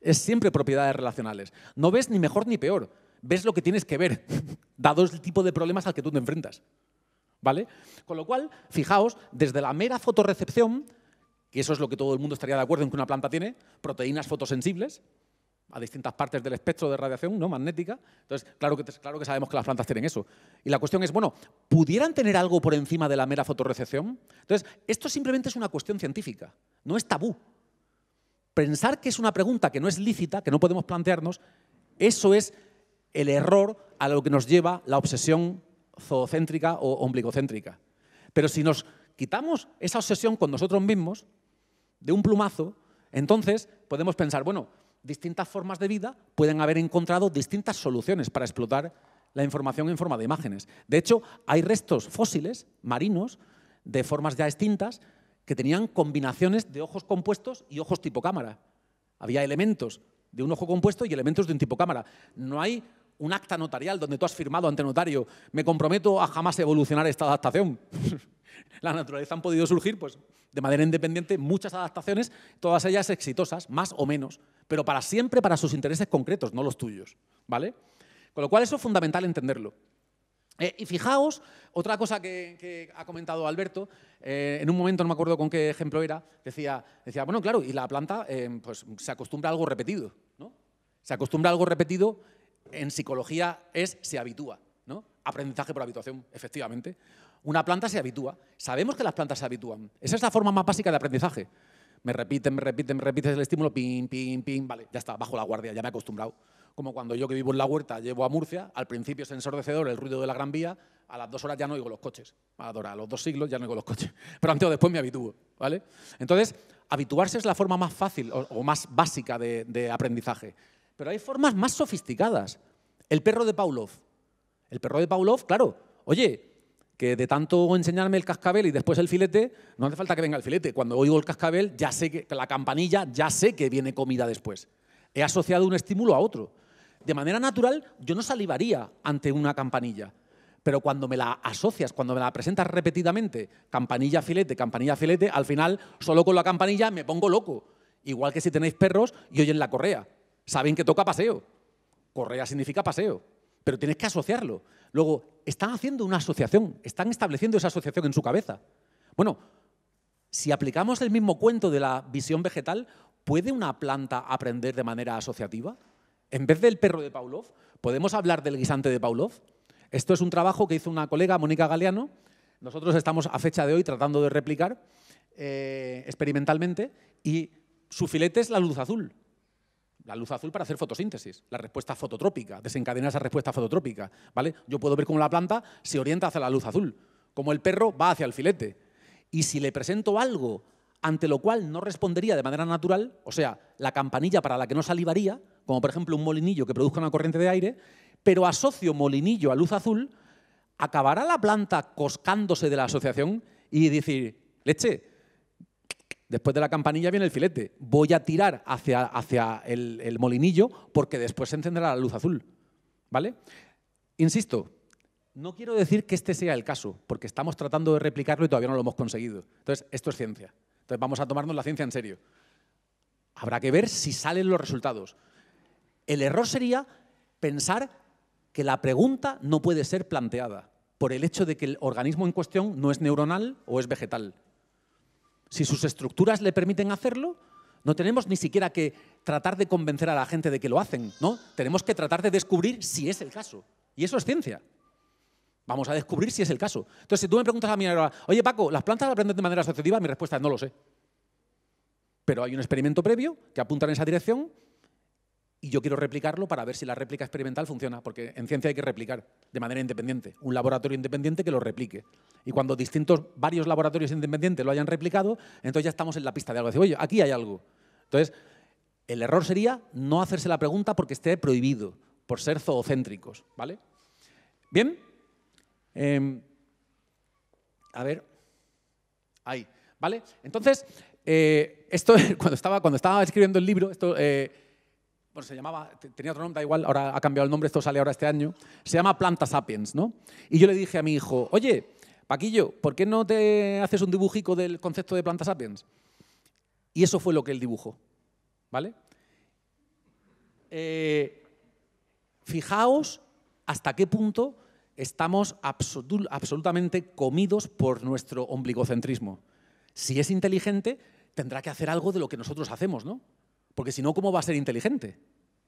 es siempre propiedades relacionales. No ves ni mejor ni peor. Ves lo que tienes que ver, dado el tipo de problemas al que tú te enfrentas. ¿Vale? Con lo cual, fijaos, desde la mera fotorecepción, que eso es lo que todo el mundo estaría de acuerdo en que una planta tiene, proteínas fotosensibles, a distintas partes del espectro de radiación ¿no? magnética. Entonces, claro que, claro que sabemos que las plantas tienen eso. Y la cuestión es, bueno, ¿pudieran tener algo por encima de la mera fotorecepción? Entonces, esto simplemente es una cuestión científica, no es tabú pensar que es una pregunta que no es lícita, que no podemos plantearnos, eso es el error a lo que nos lleva la obsesión zoocéntrica o ombligocéntrica. Pero si nos quitamos esa obsesión con nosotros mismos, de un plumazo, entonces podemos pensar, bueno, distintas formas de vida pueden haber encontrado distintas soluciones para explotar la información en forma de imágenes. De hecho, hay restos fósiles marinos de formas ya extintas que tenían combinaciones de ojos compuestos y ojos tipo cámara. Había elementos de un ojo compuesto y elementos de un tipo cámara. No hay un acta notarial donde tú has firmado ante notario, me comprometo a jamás evolucionar esta adaptación. la naturaleza han podido surgir pues, de manera independiente muchas adaptaciones, todas ellas exitosas, más o menos, pero para siempre para sus intereses concretos, no los tuyos. ¿vale? Con lo cual eso es fundamental entenderlo. Eh, y fijaos, otra cosa que, ha comentado Alberto, eh, en un momento no me acuerdo con qué ejemplo era, decía, decía bueno, claro, y la planta eh, pues, se acostumbra a algo repetido, ¿no? Se acostumbra a algo repetido, en psicología es se habitúa, ¿no? Aprendizaje por habituación, efectivamente. Una planta se habitúa, sabemos que las plantas se habitúan, esa es la forma más básica de aprendizaje. Me repiten, me repiten, me repites el estímulo, pim, pim, pim, vale, ya está, bajo la guardia, ya me he acostumbrado como cuando yo que vivo en la huerta llevo a Murcia, al principio es ensordecedor el ruido de la Gran Vía, a las dos horas ya no oigo los coches, a, los dos siglos ya no oigo los coches, pero antes o después me habitúo, ¿vale? Entonces, habituarse es la forma más fácil o, más básica de, de aprendizaje, pero hay formas más sofisticadas. El perro de Pavlov. El perro de Pavlov, claro, oye, que de tanto enseñarme el cascabel y después el filete, no hace falta que venga el filete. Cuando oigo el cascabel, ya sé que la campanilla, ya sé que viene comida después. He asociado un estímulo a otro de manera natural yo no salivaría ante una campanilla. Pero cuando me la asocias, cuando me la presentas repetidamente, campanilla, filete, campanilla, filete, al final solo con la campanilla me pongo loco. Igual que si tenéis perros y oyen la correa. Saben que toca paseo. Correa significa paseo. Pero tienes que asociarlo. Luego, están haciendo una asociación, están estableciendo esa asociación en su cabeza. Bueno, si aplicamos el mismo cuento de la visión vegetal, ¿puede una planta aprender de manera asociativa? En vez del perro de Pavlov, ¿podemos hablar del guisante de Pavlov? Esto es un trabajo que hizo una colega, Mónica Galeano. Nosotros estamos a fecha de hoy tratando de replicar eh, experimentalmente y su filete es la luz azul. La luz azul para hacer fotosíntesis, la respuesta fototrópica, desencadenar esa respuesta fototrópica. ¿vale? Yo puedo ver cómo la planta se orienta hacia la luz azul, como el perro va hacia el filete. Y si le presento algo ante lo cual no respondería de manera natural, o sea, la campanilla para la que no salivaría, como por ejemplo un molinillo que produzca una corriente de aire, pero asocio molinillo a luz azul, acabará la planta coscándose de la asociación y decir, leche, después de la campanilla viene el filete, voy a tirar hacia, hacia el, molinillo porque después se encenderá la luz azul. ¿Vale? Insisto, no quiero decir que este sea el caso, porque estamos tratando de replicarlo y todavía no lo hemos conseguido. Entonces, esto es ciencia. Entonces, vamos a tomarnos la ciencia en serio. Habrá que ver si salen los resultados. El error sería pensar que la pregunta no puede ser planteada por el hecho de que el organismo en cuestión no es neuronal o es vegetal. Si sus estructuras le permiten hacerlo, no tenemos ni siquiera que tratar de convencer a la gente de que lo hacen, ¿no? Tenemos que tratar de descubrir si es el caso. Y eso es ciencia. Vamos a descubrir si es el caso. Entonces, si tú me preguntas a mí ahora, oye Paco, ¿las plantas aprenden de manera asociativa? Mi respuesta es no lo sé. Pero hay un experimento previo que apunta en esa dirección y yo quiero replicarlo para ver si la réplica experimental funciona, porque en ciencia hay que replicar de manera independiente, un laboratorio independiente que lo replique. Y cuando distintos, varios laboratorios independientes lo hayan replicado, entonces ya estamos en la pista de algo. Decir, oye, aquí hay algo. Entonces, el error sería no hacerse la pregunta porque esté prohibido, por ser zoocéntricos, ¿vale? Bien. Em, a ver. Ahí, ¿vale? Entonces, eh, esto, cuando estaba, cuando estaba escribiendo el libro, esto... Eh, bueno, se llamaba, tenía otro nombre, da igual, ahora ha cambiado el nombre, esto sale ahora este año, se llama Planta Sapiens, ¿no? Y yo le dije a mi hijo, oye, Paquillo, ¿por qué no te haces un dibujico del concepto de Planta Sapiens? Y eso fue lo que él dibujó, ¿vale? Eh, fijaos hasta qué punto estamos absolutamente comidos por nuestro ombligocentrismo. Si es inteligente, tendrá que hacer algo de lo que nosotros hacemos, ¿no? porque si no, ¿cómo va a ser inteligente?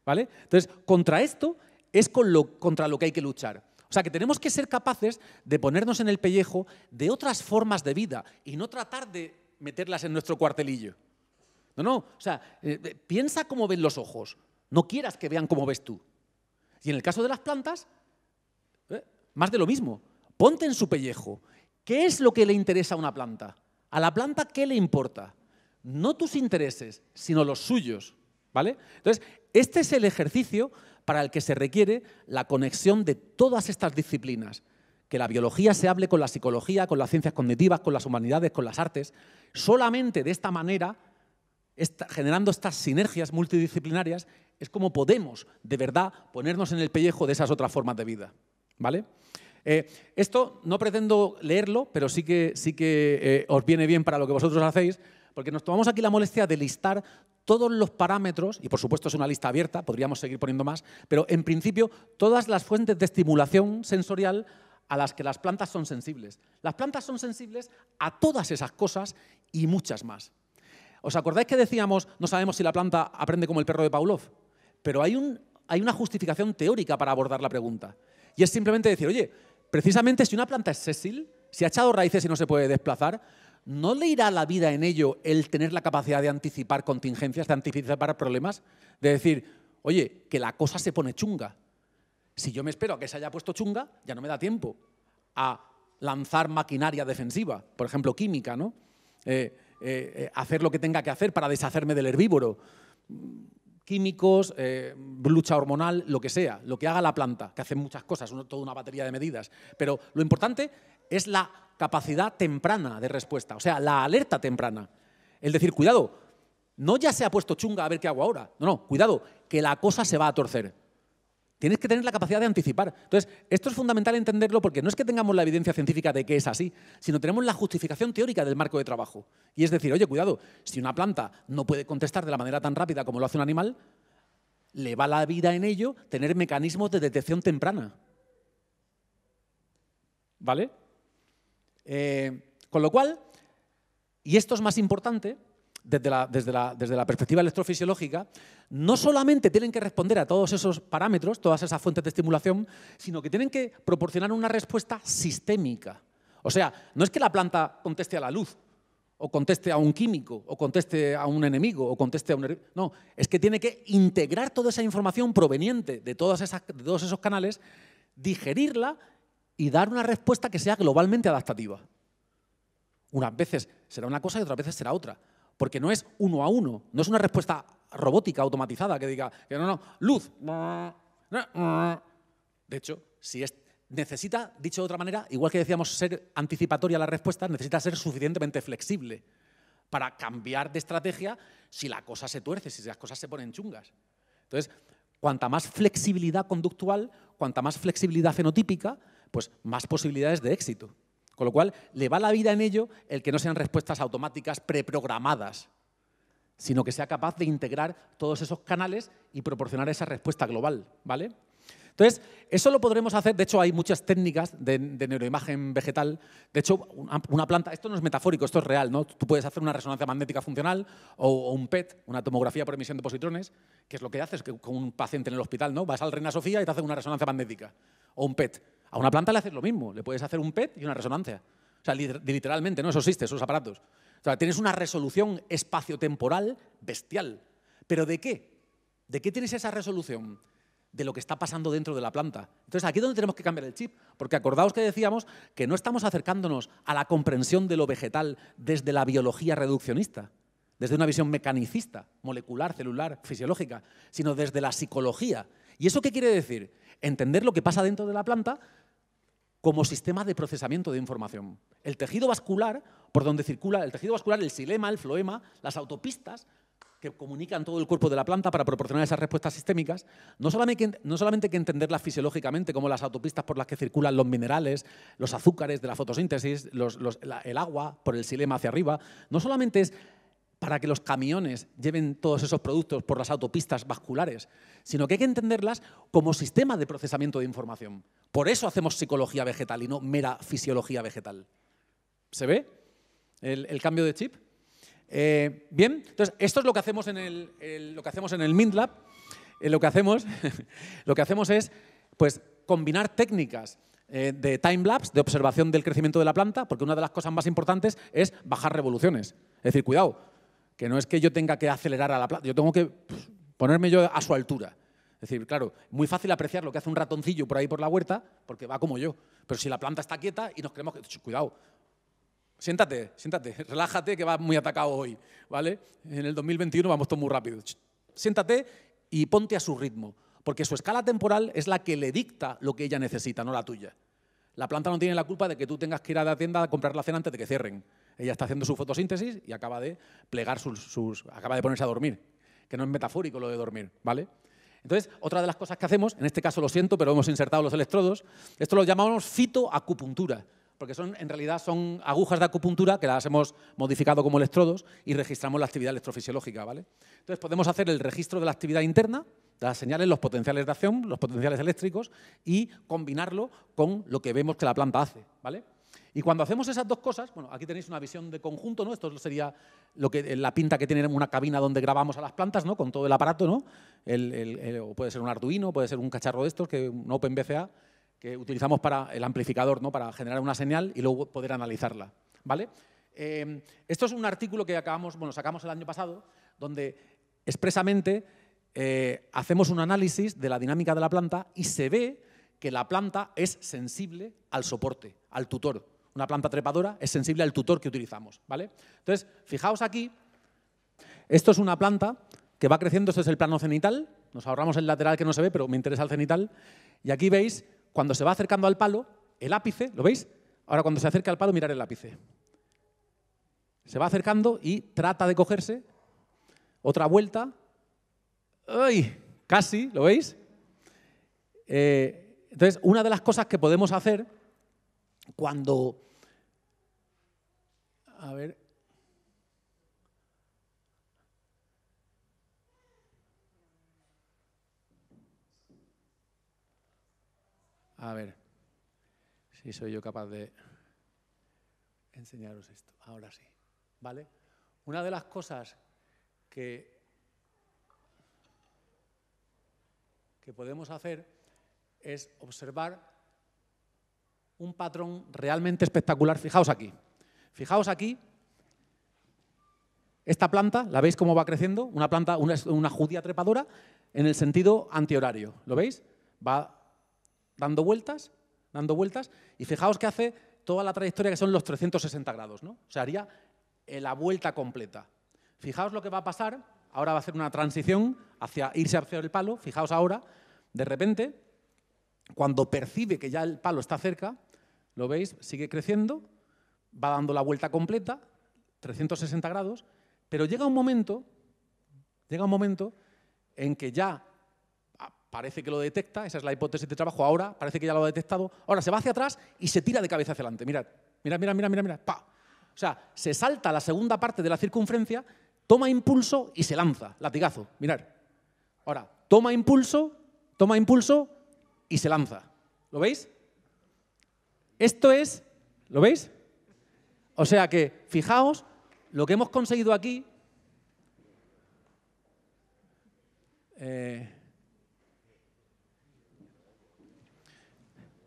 ¿Vale? Entonces, contra esto es contra lo que hay que luchar. O sea, que tenemos que ser capaces de ponernos en el pellejo de otras formas de vida y no tratar de meterlas en nuestro cuartelillo. No, no, o sea, eh, eh, piensa cómo ven los ojos, no quieras que vean cómo ves tú. Y en el caso de las plantas, eh, más de lo mismo, ponte en su pellejo. ¿Qué es lo que le interesa a una planta? A la planta, ¿qué le importa? no tus intereses, sino los suyos. ¿vale? Entonces, este es el ejercicio para el que se requiere la conexión de todas estas disciplinas. Que la biología se hable con la psicología, con las ciencias cognitivas, con las humanidades, con las artes. Solamente de esta manera, generando estas sinergias multidisciplinarias, es como podemos de verdad ponernos en el pellejo de esas otras formas de vida. ¿Vale? Eh, esto no pretendo leerlo, pero sí que, sí que eh, os viene bien para lo que vosotros hacéis, porque nos tomamos aquí la molestia de listar todos los parámetros, y por supuesto es una lista abierta, podríamos seguir poniendo más, pero en principio todas las fuentes de estimulación sensorial a las que las plantas son sensibles. Las plantas son sensibles a todas esas cosas y muchas más. ¿Os acordáis que decíamos, no sabemos si la planta aprende como el perro de Pavlov? Pero hay, hay una justificación teórica para abordar la pregunta. Y es simplemente decir, oye, precisamente si una planta es sésil, si ha echado raíces y no se puede desplazar, ¿no le irá la vida en ello el tener la capacidad de anticipar contingencias, de anticipar problemas? De decir, oye, que la cosa se pone chunga. Si yo me espero a que se haya puesto chunga, ya no me da tiempo a lanzar maquinaria defensiva, por ejemplo, química, ¿no? Eh, eh, eh, hacer lo que tenga que hacer para deshacerme del herbívoro. Químicos, lucha hormonal, lo que sea, lo que haga la planta, que hace muchas cosas, toda una batería de medidas. Pero lo importante es la capacidad temprana de respuesta, o sea, la alerta temprana. El decir, cuidado, no ya se ha puesto chunga a ver qué hago ahora. No, no, cuidado, que la cosa se va a torcer. Tienes que tener la capacidad de anticipar. Entonces, esto es fundamental entenderlo porque no es que tengamos la evidencia científica de que es así, sino tenemos la justificación teórica del marco de trabajo. Y es decir, oye, cuidado, si una planta no puede contestar de la manera tan rápida como lo hace un animal, le va la vida en ello tener mecanismos de detección temprana. ¿Vale? Eh, con lo cual, y esto es más importante, desde la, desde, la, perspectiva electrofisiológica, no solamente tienen que responder a todos esos parámetros, todas esas fuentes de estimulación, sino que tienen que proporcionar una respuesta sistémica. O sea, no es que la planta conteste a la luz, o conteste a un químico, o conteste a un enemigo, o conteste a un... No, es que tiene que integrar toda esa información proveniente de, todas esas, de todos esos canales, digerirla y dar una respuesta que sea globalmente adaptativa. Unas veces será una cosa y otras veces será otra. Porque no es uno a uno, no es una respuesta robótica, automatizada, que diga, que no, no, luz. De hecho, si es, necesita, dicho de otra manera, igual que decíamos ser anticipatoria la respuesta, necesita ser suficientemente flexible para cambiar de estrategia si la cosa se tuerce, si las cosas se ponen chungas. Entonces, cuanta más flexibilidad conductual, cuanta más flexibilidad fenotípica, pues más posibilidades de éxito. Con lo cual, le va la vida en ello el que no sean respuestas automáticas preprogramadas, sino que sea capaz de integrar todos esos canales y proporcionar esa respuesta global, ¿vale? Entonces, eso lo podremos hacer, de hecho hay muchas técnicas de, neuroimagen vegetal, de hecho una, planta, esto no es metafórico, esto es real, ¿no? tú puedes hacer una resonancia magnética funcional o, un PET, una tomografía por emisión de positrones, que es lo que haces con un paciente en el hospital, ¿no? vas al Reina Sofía y te hacen una resonancia magnética o un PET a una planta le haces lo mismo, le puedes hacer un PET y una resonancia. O sea, literalmente, ¿no? Eso existe, esos aparatos. O sea, tienes una resolución espaciotemporal bestial. ¿Pero de qué? ¿De qué tienes esa resolución? De lo que está pasando dentro de la planta. Entonces, aquí es donde tenemos que cambiar el chip, porque acordaos que decíamos que no estamos acercándonos a la comprensión de lo vegetal desde la biología reduccionista, desde una visión mecanicista, molecular, celular, fisiológica, sino desde la psicología. ¿Y eso qué quiere decir? Entender lo que pasa dentro de la planta como sistema de procesamiento de información. El tejido vascular, por donde circula el tejido vascular, el silema, el floema, las autopistas que comunican todo el cuerpo de la planta para proporcionar esas respuestas sistémicas, no solamente, no solamente hay que entenderlas fisiológicamente, como las autopistas por las que circulan los minerales, los azúcares de la fotosíntesis, el agua por el silema hacia arriba, no solamente es para que los camiones lleven todos esos productos por las autopistas vasculares, sino que hay que entenderlas como sistema de procesamiento de información. Por eso hacemos psicología vegetal y no mera fisiología vegetal. ¿Se ve el, cambio de chip? Eh, bien, entonces esto es lo que hacemos en el, lo que hacemos en el MindLab. Eh, lo, que hacemos, lo que hacemos es pues, combinar técnicas eh, de time-lapse, de observación del crecimiento de la planta, porque una de las cosas más importantes es bajar revoluciones. Es decir, cuidado, que no es que yo tenga que acelerar a la planta, yo tengo que pues, ponerme yo a su altura. Es decir, claro, muy fácil apreciar lo que hace un ratoncillo por ahí por la huerta, porque va como yo. Pero si la planta está quieta y nos creemos que. Cuidado. Siéntate, siéntate, relájate que va muy atacado hoy, ¿vale? En el 2021 vamos todo muy rápido. Siéntate y ponte a su ritmo, porque su escala temporal es la que le dicta lo que ella necesita, no la tuya. La planta no tiene la culpa de que tú tengas que ir a la tienda a comprar la cena antes de que cierren. Ella está haciendo su fotosíntesis y acaba de plegar sus, acaba de ponerse a dormir, que no es metafórico lo de dormir, ¿vale? Entonces, otra de las cosas que hacemos, en este caso lo siento, pero hemos insertado los electrodos, esto lo llamamos fitoacupuntura, porque son, en realidad son agujas de acupuntura que las hemos modificado como electrodos y registramos la actividad electrofisiológica, ¿vale? Entonces, podemos hacer el registro de la actividad interna, de las señales, los potenciales de acción, los potenciales eléctricos y combinarlo con lo que vemos que la planta hace, ¿vale? Y cuando hacemos esas dos cosas, bueno, aquí tenéis una visión de conjunto, ¿no? Esto sería lo que, eh, la pinta que tiene una cabina donde grabamos a las plantas, ¿no? Con todo el aparato, ¿no? puede ser un Arduino, puede ser un cacharro de estos, que un OpenBCA, que utilizamos para el amplificador, ¿no? Para generar una señal y luego poder analizarla, ¿vale? Eh, esto es un artículo que acabamos, bueno, sacamos el año pasado, donde expresamente eh, hacemos un análisis de la dinámica de la planta y se ve que la planta es sensible al soporte, al tutor una planta trepadora, es sensible al tutor que utilizamos. ¿vale? Entonces, fijaos aquí, esto es una planta que va creciendo, esto es el plano cenital, nos ahorramos el lateral que no se ve, pero me interesa el cenital, y aquí veis, cuando se va acercando al palo, el ápice, ¿lo veis? Ahora cuando se acerca al palo, mirar el ápice. Se va acercando y trata de cogerse, otra vuelta, ¡ay! Casi, ¿lo veis? Eh, entonces, una de las cosas que podemos hacer cuando a ver. A ver si soy yo capaz de enseñaros esto. Ahora sí. ¿Vale? Una de las cosas que, que podemos hacer es observar un patrón realmente espectacular. Fijaos aquí. Fijaos aquí, esta planta, ¿la veis cómo va creciendo? Una planta, una, judía trepadora en el sentido antihorario, ¿lo veis? Va dando vueltas, dando vueltas, y fijaos que hace toda la trayectoria que son los 360 grados, ¿no? O sea, haría eh, la vuelta completa. Fijaos lo que va a pasar, ahora va a hacer una transición hacia irse hacia el palo, fijaos ahora, de repente, cuando percibe que ya el palo está cerca, lo veis, sigue creciendo, va dando la vuelta completa, 360 grados, pero llega un momento, llega un momento en que ya parece que lo detecta, esa es la hipótesis de trabajo, ahora parece que ya lo ha detectado, ahora se va hacia atrás y se tira de cabeza hacia adelante. Mirad, mirad, mirad, mirad, mirad, pa. O sea, se salta la segunda parte de la circunferencia, toma impulso y se lanza, latigazo, mirad. Ahora, toma impulso, toma impulso y se lanza. ¿Lo veis? Esto es, ¿lo veis? O sea que, fijaos, lo que hemos conseguido aquí... Eh,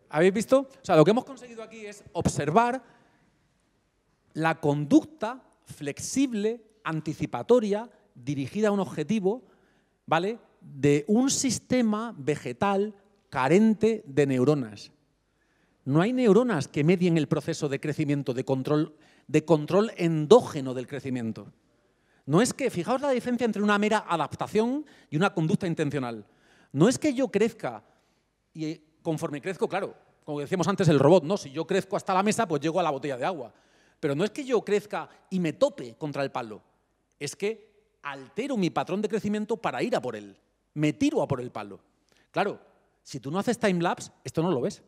¿Habéis visto? O sea, lo que hemos conseguido aquí es observar la conducta flexible, anticipatoria, dirigida a un objetivo, ¿vale? De un sistema vegetal carente de neuronas. No hay neuronas que medien el proceso de crecimiento, de control, de control endógeno del crecimiento. No es que, fijaos la diferencia entre una mera adaptación y una conducta intencional. No es que yo crezca y eh, conforme crezco, claro, como decíamos antes, el robot, no, si yo crezco hasta la mesa, pues llego a la botella de agua. Pero no es que yo crezca y me tope contra el palo, es que altero mi patrón de crecimiento para ir a por él, me tiro a por el palo. Claro, si tú no haces time lapse, esto no lo ves.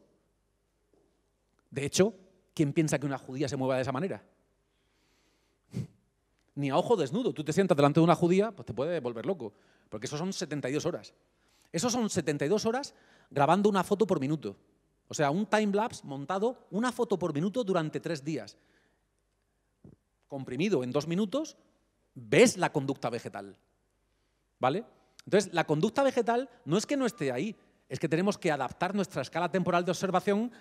De hecho, ¿quién piensa que una judía se mueva de esa manera? Ni a ojo desnudo. Tú te sientas delante de una judía, pues te puede volver loco. Porque eso son 72 horas. Eso son 72 horas grabando una foto por minuto. O sea, un time-lapse montado, una foto por minuto durante tres días. Comprimido en dos minutos, ves la conducta vegetal. ¿Vale? Entonces, la conducta vegetal no es que no esté ahí, es que tenemos que adaptar nuestra escala temporal de observación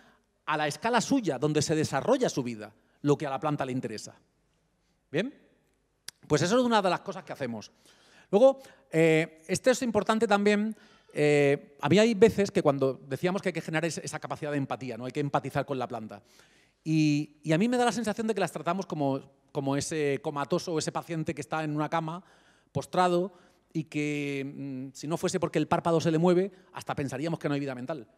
a la escala suya, donde se desarrolla su vida, lo que a la planta le interesa. ¿Bien? Pues eso es una de las cosas que hacemos. Luego, eh, esto es importante también. Eh, había a hay veces que cuando decíamos que hay que generar esa capacidad de empatía, ¿no? hay que empatizar con la planta. Y, a mí me da la sensación de que las tratamos como, como ese comatoso o ese paciente que está en una cama, postrado, y que mm, si no fuese porque el párpado se le mueve, hasta pensaríamos que no hay vida mental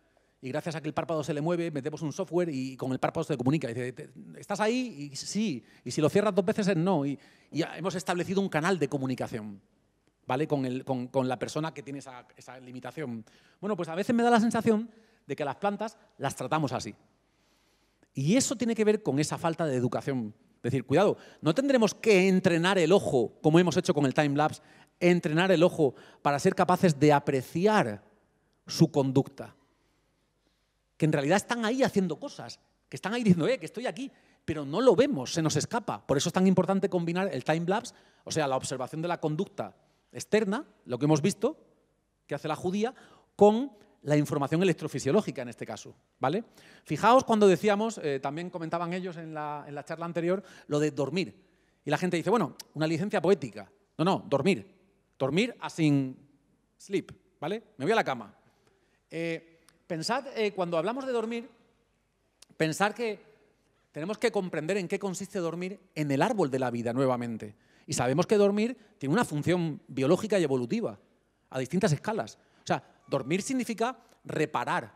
y gracias a que el párpado se le mueve, metemos un software y con el párpado se comunica. dice, ¿estás ahí? Y sí. Y si lo cierras dos veces es no. Y, hemos establecido un canal de comunicación. ¿Vale? Con, la persona que tiene esa, limitación. Bueno, pues a veces me da la sensación de que las plantas las tratamos así. Y eso tiene que ver con esa falta de educación. Es decir, cuidado, no tendremos que entrenar el ojo, como hemos hecho con el time-lapse, entrenar el ojo para ser capaces de apreciar su conducta que en realidad están ahí haciendo cosas, que están ahí diciendo, eh, que estoy aquí, pero no lo vemos, se nos escapa. Por eso es tan importante combinar el time-lapse, o sea, la observación de la conducta externa, lo que hemos visto, que hace la judía, con la información electrofisiológica en este caso. ¿vale? Fijaos cuando decíamos, eh, también comentaban ellos en la, charla anterior, lo de dormir. Y la gente dice, bueno, una licencia poética. No, no, dormir. Dormir a sin sleep, ¿vale? Me voy a la cama. Eh, Pensad, eh, cuando hablamos de dormir, pensar que tenemos que comprender en qué consiste dormir en el árbol de la vida nuevamente. Y sabemos que dormir tiene una función biológica y evolutiva, a distintas escalas. O sea, dormir significa reparar,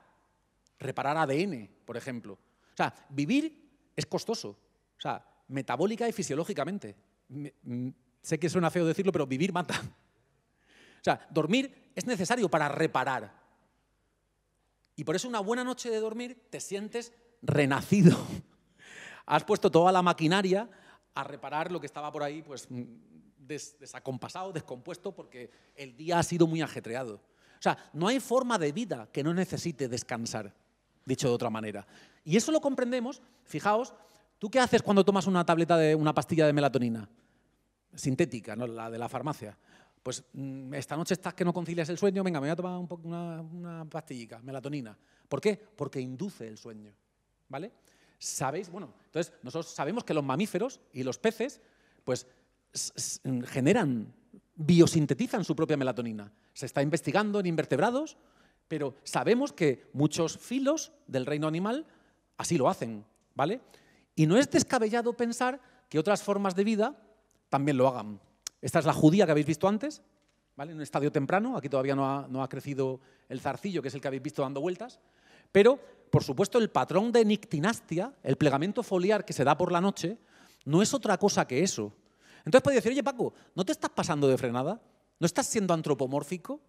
reparar ADN, por ejemplo. O sea, vivir es costoso, o sea, metabólica y fisiológicamente. sé que suena feo decirlo, pero vivir mata. O sea, dormir es necesario para reparar. Y por eso una buena noche de dormir te sientes renacido. Has puesto toda la maquinaria a reparar lo que estaba por ahí pues mm, desacompasado, descompuesto, porque el día ha sido muy ajetreado. O sea, no hay forma de vida que no necesite descansar, dicho de otra manera. Y eso lo comprendemos, fijaos, ¿tú qué haces cuando tomas una tableta de una pastilla de melatonina? Sintética, ¿no? la de la farmacia pues mm, esta noche estás que no concilias el sueño, venga, me voy a tomar un una, una pastillica, melatonina. ¿Por qué? Porque induce el sueño, ¿vale? Sabéis, bueno, entonces nosotros sabemos que los mamíferos y los peces, pues generan, biosintetizan su propia melatonina. Se está investigando en invertebrados, pero sabemos que muchos filos del reino animal así lo hacen, ¿vale? Y no es descabellado pensar que otras formas de vida también lo hagan. Esta es la judía que habéis visto antes, ¿vale? en un estadio temprano. Aquí todavía no ha, no ha crecido el zarcillo, que es el que habéis visto dando vueltas. Pero, por supuesto, el patrón de nictinastia, el plegamento foliar que se da por la noche, no es otra cosa que eso. Entonces podéis decir, oye Paco, ¿no te estás pasando de frenada? ¿No estás siendo antropomórfico?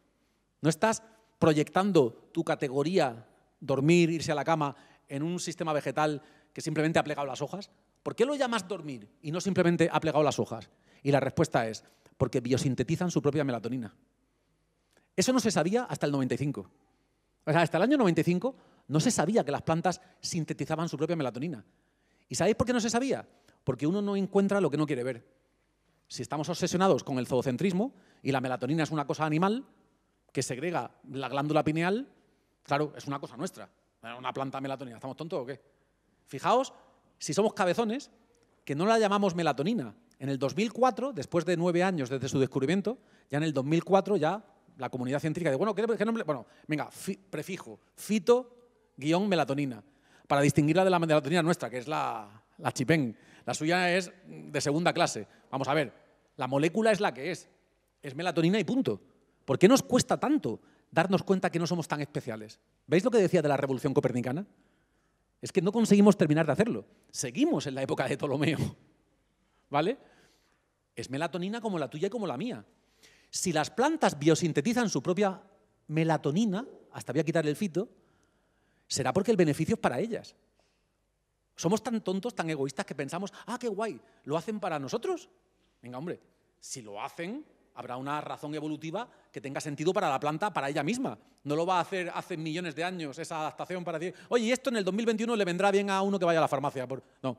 ¿No estás proyectando tu categoría, dormir, irse a la cama, en un sistema vegetal que simplemente ha plegado las hojas? ¿Por qué lo llamas dormir y no simplemente ha plegado las hojas? Y la respuesta es, porque biosintetizan su propia melatonina. Eso no se sabía hasta el 95. O sea, hasta el año 95 no se sabía que las plantas sintetizaban su propia melatonina. ¿Y sabéis por qué no se sabía? Porque uno no encuentra lo que no quiere ver. Si estamos obsesionados con el zoocentrismo y la melatonina es una cosa animal que segrega la glándula pineal, claro, es una cosa nuestra. Una planta melatonina, ¿estamos tontos o qué? Fijaos, si somos cabezones, que no la llamamos melatonina, en el 2004, después de nueve años desde su descubrimiento, ya en el 2004 ya la comunidad científica de bueno, ¿qué, nombre? Bueno, venga, prefijo, fito-melatonina, para distinguirla de la melatonina nuestra, que es la, la La suya es de segunda clase. Vamos a ver, la molécula es la que es. Es melatonina y punto. ¿Por qué nos cuesta tanto darnos cuenta que no somos tan especiales? ¿Veis lo que decía de la revolución copernicana? Es que no conseguimos terminar de hacerlo. Seguimos en la época de Ptolomeo. ¿vale? Es melatonina como la tuya y como la mía. Si las plantas biosintetizan su propia melatonina, hasta voy a quitar el fito, será porque el beneficio es para ellas. Somos tan tontos, tan egoístas que pensamos, ah, qué guay, ¿lo hacen para nosotros? Venga, hombre, si lo hacen, habrá una razón evolutiva que tenga sentido para la planta, para ella misma. No lo va a hacer hace millones de años esa adaptación para decir, oye, esto en el 2021 le vendrá bien a uno que vaya a la farmacia. No,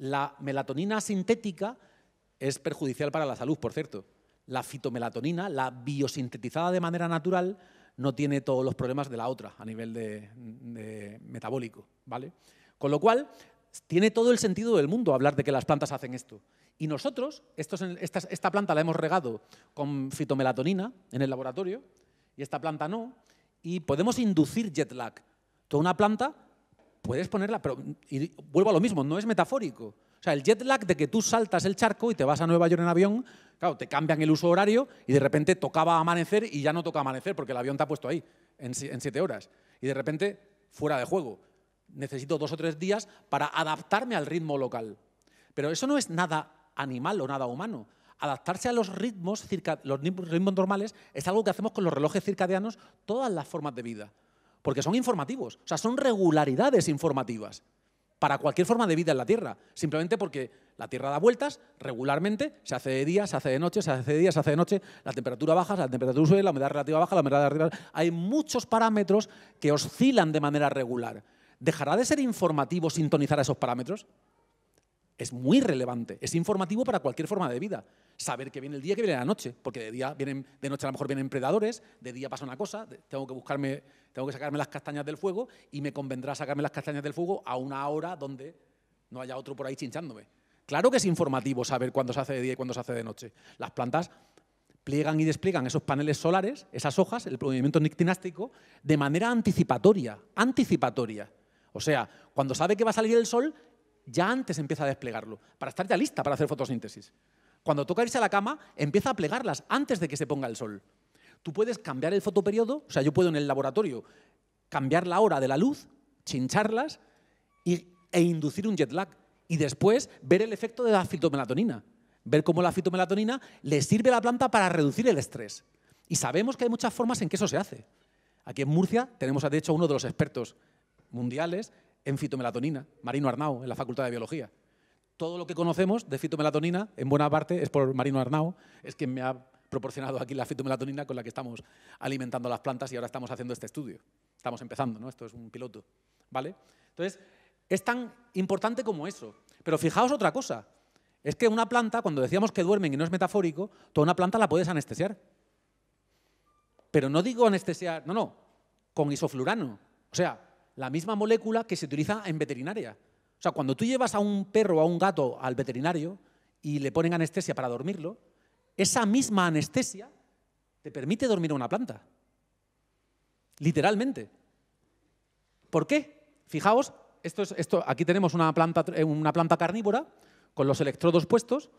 la melatonina sintética es perjudicial para la salud, por cierto. La fitomelatonina, la biosintetizada de manera natural, no tiene todos los problemas de la otra a nivel metabólico, ¿vale? Con lo cual, tiene todo el sentido del mundo hablar de que las plantas hacen esto. Y nosotros, esta, esta, planta la hemos regado con fitomelatonina en el laboratorio, y esta planta no, y podemos inducir jet lag. Toda una planta puedes ponerla, pero vuelvo a lo mismo, no es metafórico. O sea, el jet lag de que tú saltas el charco y te vas a Nueva York en avión, claro, te cambian el uso horario y de repente tocaba amanecer y ya no toca amanecer porque el avión te ha puesto ahí en, siete horas. Y de repente, fuera de juego. Necesito dos o tres días para adaptarme al ritmo local. Pero eso no es nada animal o nada humano. Adaptarse a los ritmos, los ritmos normales es algo que hacemos con los relojes circadianos todas las formas de vida porque son informativos, o sea, son regularidades informativas para cualquier forma de vida en la Tierra, simplemente porque la Tierra da vueltas regularmente, se hace de día, se hace de noche, se hace de día, se hace de noche, la temperatura baja, la temperatura sube, la humedad relativa baja, la humedad relativa, Hay muchos parámetros que oscilan de manera regular. ¿Dejará de ser informativo sintonizar esos parámetros? es muy relevante, es informativo para cualquier forma de vida. Saber que viene el día, que viene la noche, porque de día vienen, de noche a lo mejor vienen predadores, de día pasa una cosa, tengo que buscarme, tengo que sacarme las castañas del fuego y me convendrá sacarme las castañas del fuego a una hora donde no haya otro por ahí chinchándome. Claro que es informativo saber cuándo se hace de día y cuándo se hace de noche. Las plantas pliegan y despliegan esos paneles solares, esas hojas, el movimiento nictinástico, de manera anticipatoria, anticipatoria. O sea, cuando sabe que va a salir el sol, ya antes empieza a desplegarlo, para estar ya lista para hacer fotosíntesis. Cuando toca irse a la cama, empieza a plegarlas antes de que se ponga el sol. Tú puedes cambiar el fotoperiodo, o sea, yo puedo en el laboratorio cambiar la hora de la luz, chincharlas e inducir un jet lag. Y después ver el efecto de la fitomelatonina. Ver cómo la fitomelatonina le sirve a la planta para reducir el estrés. Y sabemos que hay muchas formas en que eso se hace. Aquí en Murcia tenemos, de hecho, uno de los expertos mundiales en fitomelatonina, Marino Arnau, en la Facultad de Biología. Todo lo que conocemos de fitomelatonina, en buena parte, es por Marino Arnau, es quien me ha proporcionado aquí la fitomelatonina con la que estamos alimentando las plantas y ahora estamos haciendo este estudio. Estamos empezando, ¿no? Esto es un piloto, ¿vale? Entonces, es tan importante como eso. Pero fijaos otra cosa. Es que una planta, cuando decíamos que duermen y no es metafórico, toda una planta la puedes anestesiar. Pero no digo anestesiar, no, no, con isoflurano. O sea, la misma molécula que se utiliza en veterinaria. O sea, cuando tú llevas a un perro o a un gato al veterinario y le ponen anestesia para dormirlo, esa misma anestesia te permite dormir a una planta. Literalmente. ¿Por qué? Fijaos, esto es, esto, aquí tenemos una planta, eh, una planta carnívora con los electrodos puestos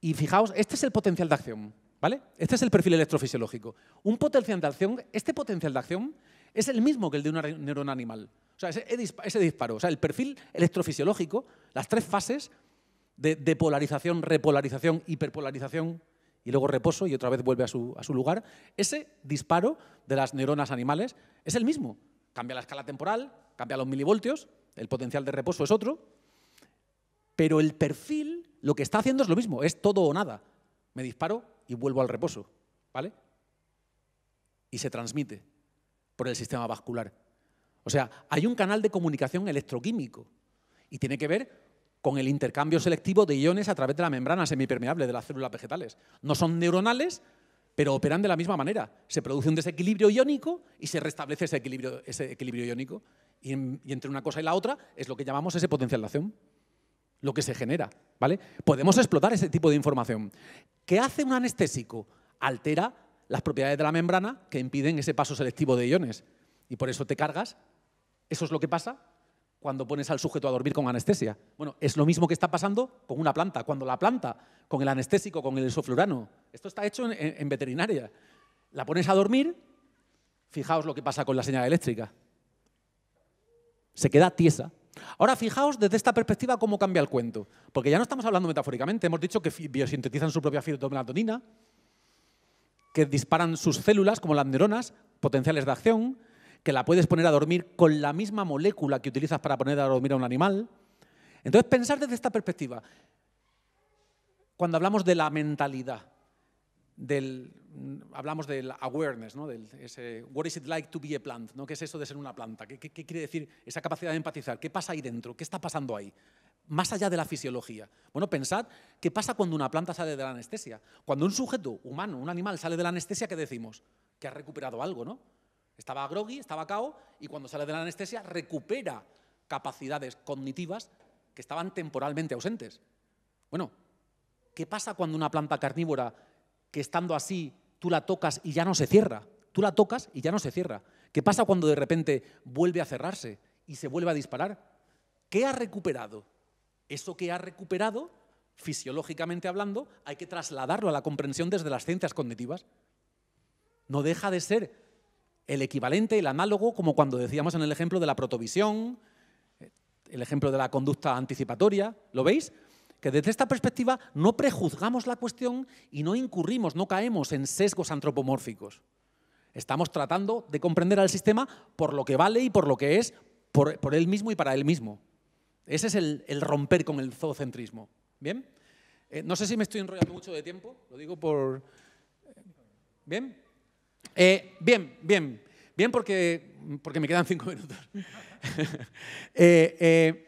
y fijaos, este es el potencial de acción. ¿Vale? Este es el perfil electrofisiológico. Un potencial de acción, este potencial de acción es el mismo que el de una neurona animal. O sea, ese, disparo, o sea, el perfil electrofisiológico, las tres fases de, depolarización, repolarización, hiperpolarización y luego reposo y otra vez vuelve a su lugar, ese disparo de las neuronas animales es el mismo. Cambia la escala temporal, cambia los milivoltios, el potencial de reposo es otro, pero el perfil lo que está haciendo es lo mismo, es todo o nada. Me disparo y vuelvo al reposo, ¿vale? Y se transmite por el sistema vascular. O sea, hay un canal de comunicación electroquímico y tiene que ver con el intercambio selectivo de iones a través de la membrana semipermeable de las células vegetales. No son neuronales, pero operan de la misma manera. Se produce un desequilibrio iónico y se restablece ese equilibrio, iónico. Y, entre una cosa y la otra es lo que llamamos ese potencial de acción, lo que se genera. ¿vale? Podemos explotar ese tipo de información. ¿Qué hace un anestésico? Altera las propiedades de la membrana que impiden ese paso selectivo de iones. Y por eso te cargas. Eso es lo que pasa cuando pones al sujeto a dormir con anestesia. Bueno, es lo mismo que está pasando con una planta. Cuando la planta, con el anestésico, con el isoflurano, esto está hecho en, veterinaria, la pones a dormir, fijaos lo que pasa con la señal eléctrica. Se queda tiesa. Ahora fijaos desde esta perspectiva cómo cambia el cuento. Porque ya no estamos hablando metafóricamente, hemos dicho que biosintetizan su propia melatonina, que disparan sus células, como las neuronas, potenciales de acción, que la puedes poner a dormir con la misma molécula que utilizas para poner a dormir a un animal. Entonces, pensar desde esta perspectiva, cuando hablamos de la mentalidad, del, hablamos del awareness, ¿no? del, what is it like to be a plant, ¿no? ¿qué es eso de ser una planta? qué quiere decir esa capacidad de empatizar? ¿Qué pasa ahí dentro? ¿Qué está pasando ahí? más allá de la fisiología. Bueno, pensad qué pasa cuando una planta sale de la anestesia. Cuando un sujeto humano, un animal, sale de la anestesia, ¿qué decimos? Que ha recuperado algo, ¿no? Estaba groggy, estaba cao, y cuando sale de la anestesia recupera capacidades cognitivas que estaban temporalmente ausentes. Bueno, ¿qué pasa cuando una planta carnívora, que estando así, tú la tocas y ya no se cierra? Tú la tocas y ya no se cierra. ¿Qué pasa cuando de repente vuelve a cerrarse y se vuelve a disparar? ¿Qué ha recuperado? Eso que ha recuperado, fisiológicamente hablando, hay que trasladarlo a la comprensión desde las ciencias cognitivas. No deja de ser el equivalente, el análogo, como cuando decíamos en el ejemplo de la protovisión, el ejemplo de la conducta anticipatoria, ¿lo veis? Que desde esta perspectiva no prejuzgamos la cuestión y no incurrimos, no caemos en sesgos antropomórficos. Estamos tratando de comprender al sistema por lo que vale y por lo que es, por, él mismo y para él mismo. Ese es el, romper con el zoocentrismo. ¿Bien? Eh, no sé si me estoy enrollando mucho de tiempo, lo digo por... Eh, ¿Bien? Eh, bien, bien. Bien porque, porque me quedan cinco minutos.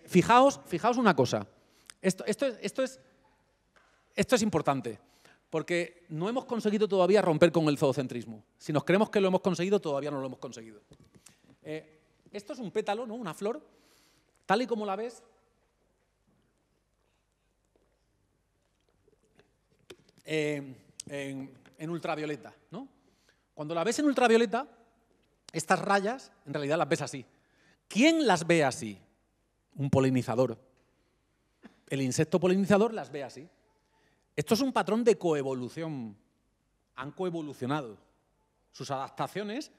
fijaos, fijaos una cosa. Esto, es, esto es importante, porque no hemos conseguido todavía romper con el zoocentrismo. Si nos creemos que lo hemos conseguido, todavía no lo hemos conseguido. esto es un pétalo, ¿no? una flor Tal y como la ves, eh, en, ultravioleta, ¿no? Cuando la ves en ultravioleta, estas rayas en realidad las ves así. ¿Quién las ve así? Un polinizador. El insecto polinizador las ve así. Esto es un patrón de coevolución. Han coevolucionado. Sus adaptaciones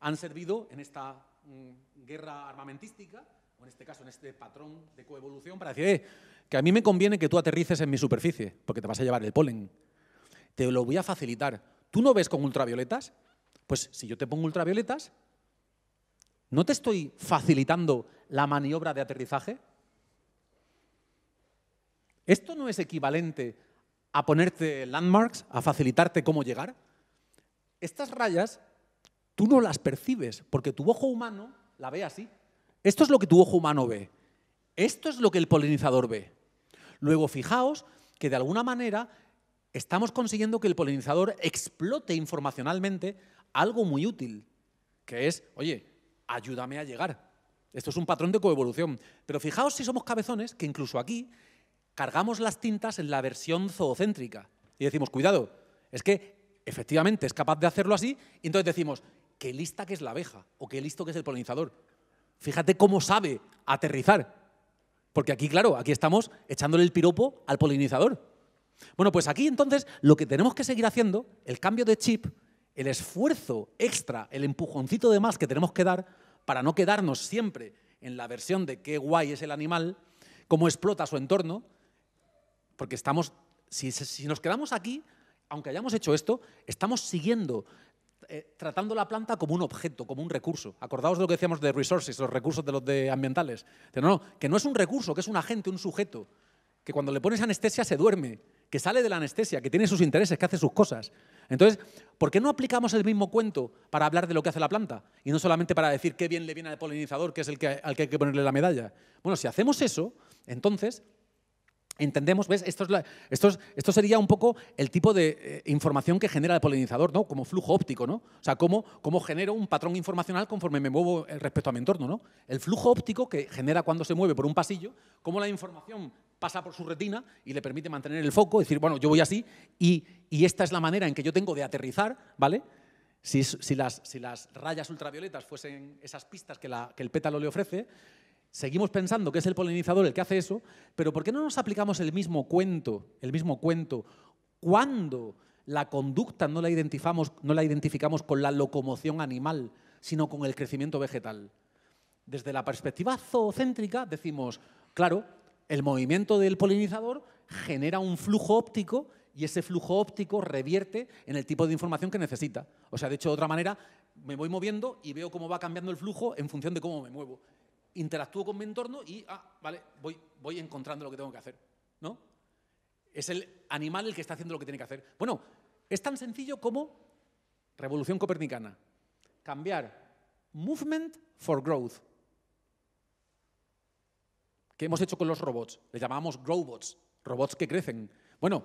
han servido en esta mm, guerra armamentística en este caso, en este patrón de coevolución, para decir, eh, que a mí me conviene que tú aterrices en mi superficie, porque te vas a llevar el polen. Te lo voy a facilitar. ¿Tú no ves con ultravioletas? Pues si yo te pongo ultravioletas, ¿no te estoy facilitando la maniobra de aterrizaje? ¿Esto no es equivalente a ponerte landmarks, a facilitarte cómo llegar? Estas rayas tú no las percibes, porque tu ojo humano la ve así. Esto es lo que tu ojo humano ve. Esto es lo que el polinizador ve. Luego fijaos que de alguna manera estamos consiguiendo que el polinizador explote informacionalmente algo muy útil, que es, oye, ayúdame a llegar. Esto es un patrón de coevolución. Pero fijaos si somos cabezones, que incluso aquí cargamos las tintas en la versión zoocéntrica. Y decimos, cuidado, es que efectivamente es capaz de hacerlo así, y entonces decimos, qué lista que es la abeja o qué listo que es el polinizador. Fíjate cómo sabe aterrizar. Porque aquí, claro, aquí estamos echándole el piropo al polinizador. Bueno, pues aquí entonces lo que tenemos que seguir haciendo, el cambio de chip, el esfuerzo extra, el empujoncito de más que tenemos que dar para no quedarnos siempre en la versión de qué guay es el animal, cómo explota su entorno, porque estamos, si, si nos quedamos aquí, aunque hayamos hecho esto, estamos siguiendo eh, tratando la planta como un objeto, como un recurso. Acordaos de lo que decíamos de resources, los recursos de los de ambientales. Que no, es un recurso, que es un agente, un sujeto, que cuando le pones anestesia se duerme, que sale de la anestesia, que tiene sus intereses, que hace sus cosas. Entonces, ¿por qué no aplicamos el mismo cuento para hablar de lo que hace la planta? Y no solamente para decir qué bien le viene al polinizador, que es el que, al que hay que ponerle la medalla. Bueno, si hacemos eso, entonces entendemos, ¿ves? Esto, es esto, esto, sería un poco el tipo de eh, información que genera el polinizador, ¿no? Como flujo óptico, ¿no? O sea, cómo, cómo genero un patrón informacional conforme me muevo eh, respecto a mi entorno, ¿no? El flujo óptico que genera cuando se mueve por un pasillo, cómo la información pasa por su retina y le permite mantener el foco, decir, bueno, yo voy así y, esta es la manera en que yo tengo de aterrizar, ¿vale? Si, las, si las, rayas ultravioletas fuesen esas pistas que, la, que el pétalo le ofrece, Seguimos pensando que es el polinizador el que hace eso, pero ¿por qué no nos aplicamos el mismo cuento, el mismo cuento, cuando la conducta no la, identificamos, no la identificamos con la locomoción animal, sino con el crecimiento vegetal? Desde la perspectiva zoocéntrica decimos, claro, el movimiento del polinizador genera un flujo óptico y ese flujo óptico revierte en el tipo de información que necesita. O sea, hecho, de otra manera, me voy moviendo y veo cómo va cambiando el flujo en función de cómo me muevo interactúo con mi entorno y, ah, vale, voy, voy encontrando lo que tengo que hacer, ¿no? Es el animal el que está haciendo lo que tiene que hacer. Bueno, es tan sencillo como revolución copernicana. Cambiar movement for growth. ¿Qué hemos hecho con los robots? Les llamamos growbots, robots que crecen. Bueno,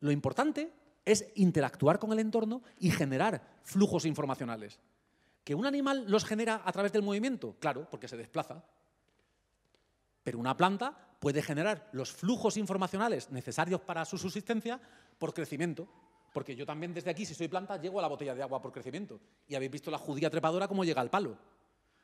lo importante es interactuar con el entorno y generar flujos informacionales. ¿Que un animal los genera a través del movimiento? Claro, porque se desplaza. Pero una planta puede generar los flujos informacionales necesarios para su subsistencia por crecimiento. Porque yo también desde aquí, si soy planta, llego a la botella de agua por crecimiento. Y habéis visto la judía trepadora cómo llega al palo.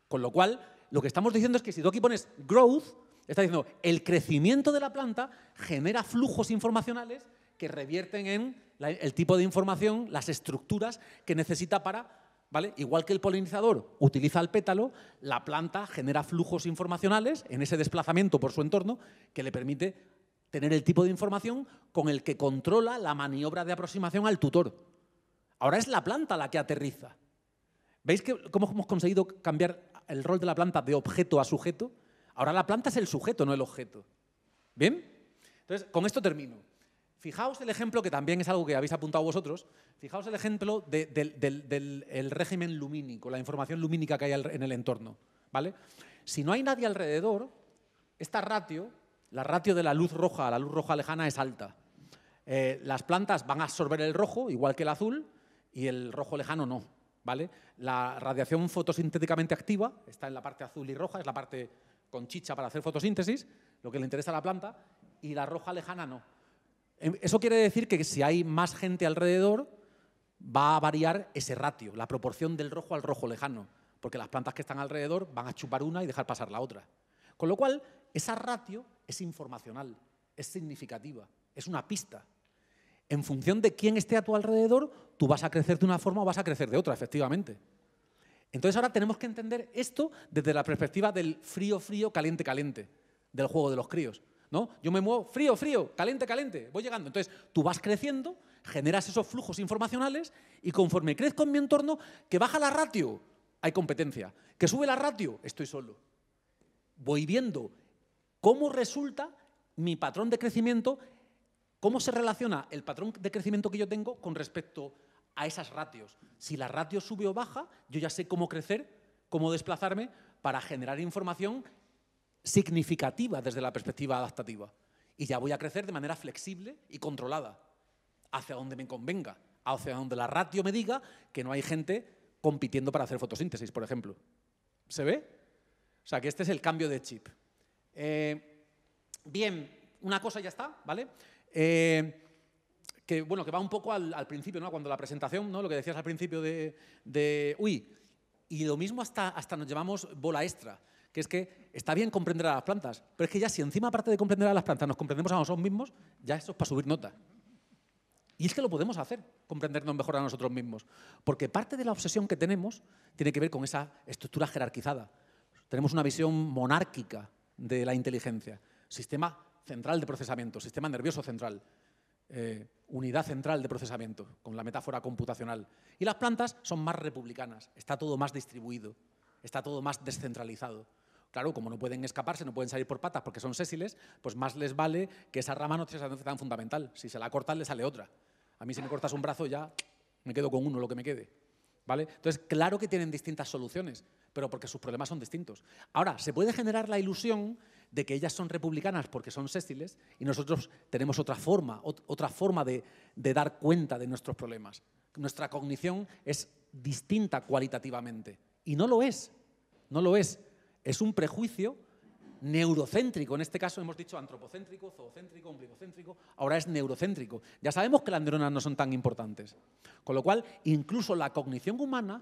Con lo cual, lo que estamos diciendo es que si tú aquí pones growth, está diciendo el crecimiento de la planta genera flujos informacionales que revierten en el tipo de información, las estructuras que necesita para ¿vale? Igual que el polinizador utiliza el pétalo, la planta genera flujos informacionales en ese desplazamiento por su entorno que le permite tener el tipo de información con el que controla la maniobra de aproximación al tutor. Ahora es la planta la que aterriza. ¿Veis que, cómo hemos conseguido cambiar el rol de la planta de objeto a sujeto? Ahora la planta es el sujeto, no el objeto. ¿Bien? Entonces, con esto termino. Fijaos el ejemplo, que también es algo que habéis apuntado vosotros, fijaos el ejemplo del, régimen lumínico, la información lumínica que hay en el entorno. ¿vale? Si no hay nadie alrededor, esta ratio, la ratio de la luz roja a la luz roja lejana es alta. Eh, las plantas van a absorber el rojo, igual que el azul, y el rojo lejano no. ¿vale? La radiación fotosintéticamente activa está en la parte azul y roja, es la parte con chicha para hacer fotosíntesis, lo que le interesa a la planta, y la roja lejana no. Em, eso quiere decir que si hay más gente alrededor, va a variar ese ratio, la proporción del rojo al rojo lejano, porque las plantas que están alrededor van a chupar una y dejar pasar la otra. Con lo cual, esa ratio es informacional, es significativa, es una pista. En función de quién esté a tu alrededor, tú vas a crecer de una forma o vas a crecer de otra, efectivamente. Entonces ahora tenemos que entender esto desde la perspectiva del frío, frío, caliente, caliente, del juego de los críos. ¿no? Yo me muevo frío, frío, caliente, caliente, voy llegando. Entonces, tú vas creciendo, generas esos flujos informacionales y conforme crezco en mi entorno, que baja la ratio, hay competencia. Que sube la ratio, estoy solo. Voy viendo cómo resulta mi patrón de crecimiento, cómo se relaciona el patrón de crecimiento que yo tengo con respecto a esas ratios. Si la ratio sube o baja, yo ya sé cómo crecer, cómo desplazarme para generar información significativa desde la perspectiva adaptativa. Y ya voy a crecer de manera flexible y controlada, hacia donde me convenga, hacia donde la ratio me diga que no hay gente compitiendo para hacer fotosíntesis, por ejemplo. ¿Se ve? O sea, que este es el cambio de chip. Eh, bien, una cosa ya está, ¿vale? Eh, que, bueno, que va un poco al, principio, ¿no? Cuando la presentación, ¿no? Lo que decías al principio de, uy, y lo mismo hasta, hasta nos llevamos bola extra que es que está bien comprender a las plantas, pero es que ya si encima aparte de comprender a las plantas nos comprendemos a nosotros mismos, ya eso es para subir nota. Y es que lo podemos hacer, comprendernos mejor a nosotros mismos, porque parte de la obsesión que tenemos tiene que ver con esa estructura jerarquizada. Tenemos una visión monárquica de la inteligencia, sistema central de procesamiento, sistema nervioso central, eh, unidad central de procesamiento, con la metáfora computacional. Y las plantas son más republicanas, está todo más distribuido, está todo más descentralizado. Claro, como no pueden escaparse, no pueden salir por patas porque son sésiles, pues más les vale que esa rama no sea tan fundamental. Si se la cortas, le sale otra. A mí si me cortas un brazo ya me quedo con uno, lo que me quede. ¿Vale? Entonces, claro que tienen distintas soluciones, pero porque sus problemas son distintos. Ahora, se puede generar la ilusión de que ellas son republicanas porque son sésiles y nosotros tenemos otra forma, otra forma de dar cuenta de nuestros problemas. Nuestra cognición es distinta cualitativamente y no lo es, no lo es es un prejuicio neurocéntrico. En este caso hemos dicho antropocéntrico, zoocéntrico, ombligocéntrico, ahora es neurocéntrico. Ya sabemos que las neuronas no son tan importantes. Con lo cual, incluso la cognición humana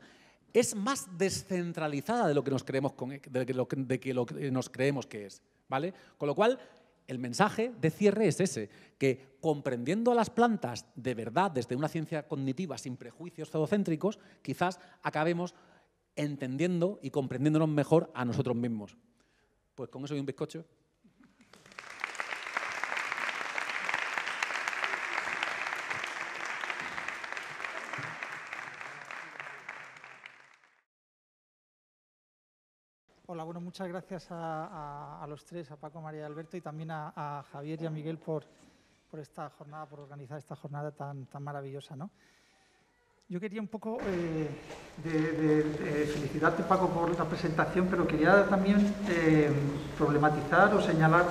es más descentralizada de lo que nos creemos, que lo, que que nos creemos que es. ¿vale? Con lo cual, el mensaje de cierre es ese, que comprendiendo a las plantas de verdad desde una ciencia cognitiva sin prejuicios zoocéntricos, quizás acabemos entendiendo y comprendiéndonos mejor a nosotros mismos. Pues con eso hay un bizcocho. Hola, bueno, muchas gracias a, los tres, a Paco, María y Alberto, y también a, Javier y a Miguel por, esta jornada, por organizar esta jornada tan, tan maravillosa. ¿no? Yo quería un poco eh, de, felicitarte, Paco, por la presentación, pero quería también eh, problematizar o señalar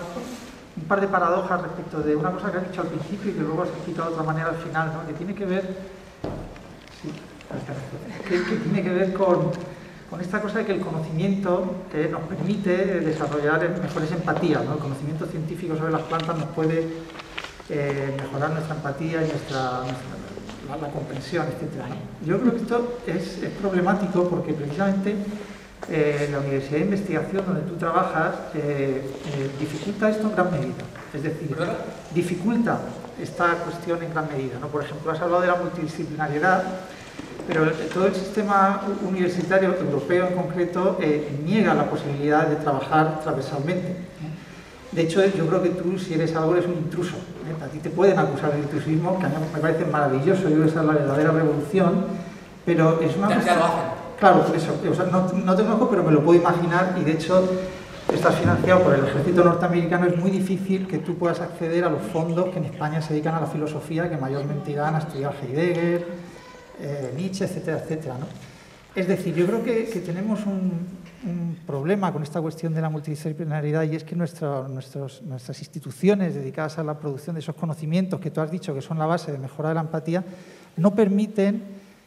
un par de paradojas respecto de una cosa que has dicho al principio y que luego has explicado de otra manera al final, que tiene que ver, tiene que ver con, esta cosa de que el conocimiento que eh, nos permite desarrollar mejores empatías. El conocimiento científico sobre las plantas nos puede mejorar nuestra empatía y nuestra la, comprensión, etc. Yo creo que esto es, problemático porque precisamente eh, la Universidad de Investigación donde tú trabajas eh, eh, dificulta esto en gran medida. Es decir, dificulta esta cuestión en gran medida. Por ejemplo, has hablado de la multidisciplinariedad, pero todo el sistema universitario europeo en concreto niega la posibilidad de trabajar transversalmente. De hecho, yo creo que tú, si eres algo, eres un intruso a ti te pueden acusar de intrusismo, que a mí me parece maravilloso, yo esa es la verdadera revolución, pero es una... Claro, eso, no, te conozco, pero me lo puedo imaginar y de hecho estás financiado por el ejército norteamericano, es muy difícil que tú puedas acceder a los fondos que en España se dedican a la filosofía, que mayormente dan a estudiar Heidegger, eh, Nietzsche, etcétera, etcétera. Es decir, yo creo que tenemos un, un problema con esta cuestión de la multidisciplinaridad y es que nuestras instituciones dedicadas a la producción de esos conocimientos que tú has dicho que son la base de mejora de la empatía, no permiten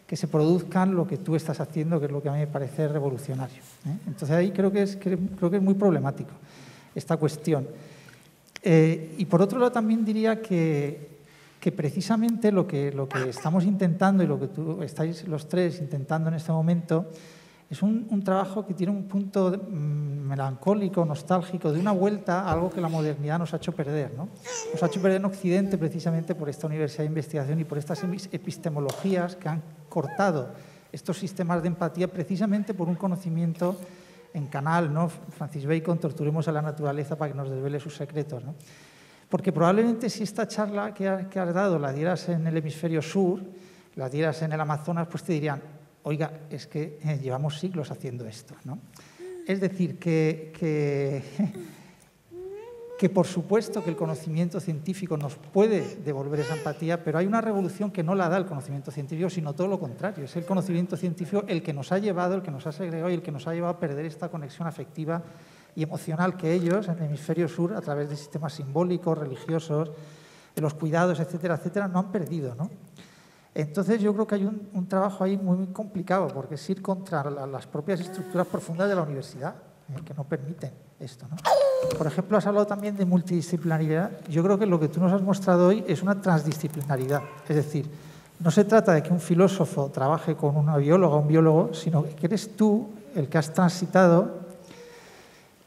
que se produzcan lo que tú estás haciendo, que es lo que a mí me parece revolucionario. ¿eh? Entonces ahí creo que, es, creo que es muy problemático esta cuestión. Eh, y por otro lado también diría que, precisamente lo que, lo que estamos intentando y lo que tú estáis los tres intentando en este momento es un, trabajo que tiene un punto mm, melancólico, nostálgico, de una vuelta a algo que la modernidad nos ha hecho perder. ¿no? Nos ha hecho perder en Occidente precisamente por esta universidad de investigación y por estas epistemologías que han cortado estos sistemas de empatía precisamente por un conocimiento en canal. ¿no? Francis Bacon, torturemos a la naturaleza para que nos desvele sus secretos. ¿no? Porque probablemente si esta charla que, has dado la dieras en el hemisferio sur, la dieras en el Amazonas, pues te dirían, oiga, es que eh, llevamos siglos haciendo esto. ¿no? Es decir, que, que, por supuesto que el conocimiento científico nos puede devolver esa empatía, pero hay una revolución que no la da el conocimiento científico, sino todo lo contrario. Es el conocimiento científico el que nos ha llevado, el que nos ha segregado y el que nos ha llevado a perder esta conexión afectiva y emocional que ellos, en el hemisferio sur, a través de sistemas simbólicos, religiosos, de los cuidados, etcétera, etcétera, no han perdido. ¿no? Entonces yo creo que hay un, trabajo ahí muy, complicado, porque es ir contra las propias estructuras profundas de la universidad, que no permiten esto. ¿no? Por ejemplo, has hablado también de multidisciplinaridad. Yo creo que lo que tú nos has mostrado hoy es una transdisciplinaridad. Es decir, no se trata de que un filósofo trabaje con una bióloga o un biólogo, sino que eres tú el que has transitado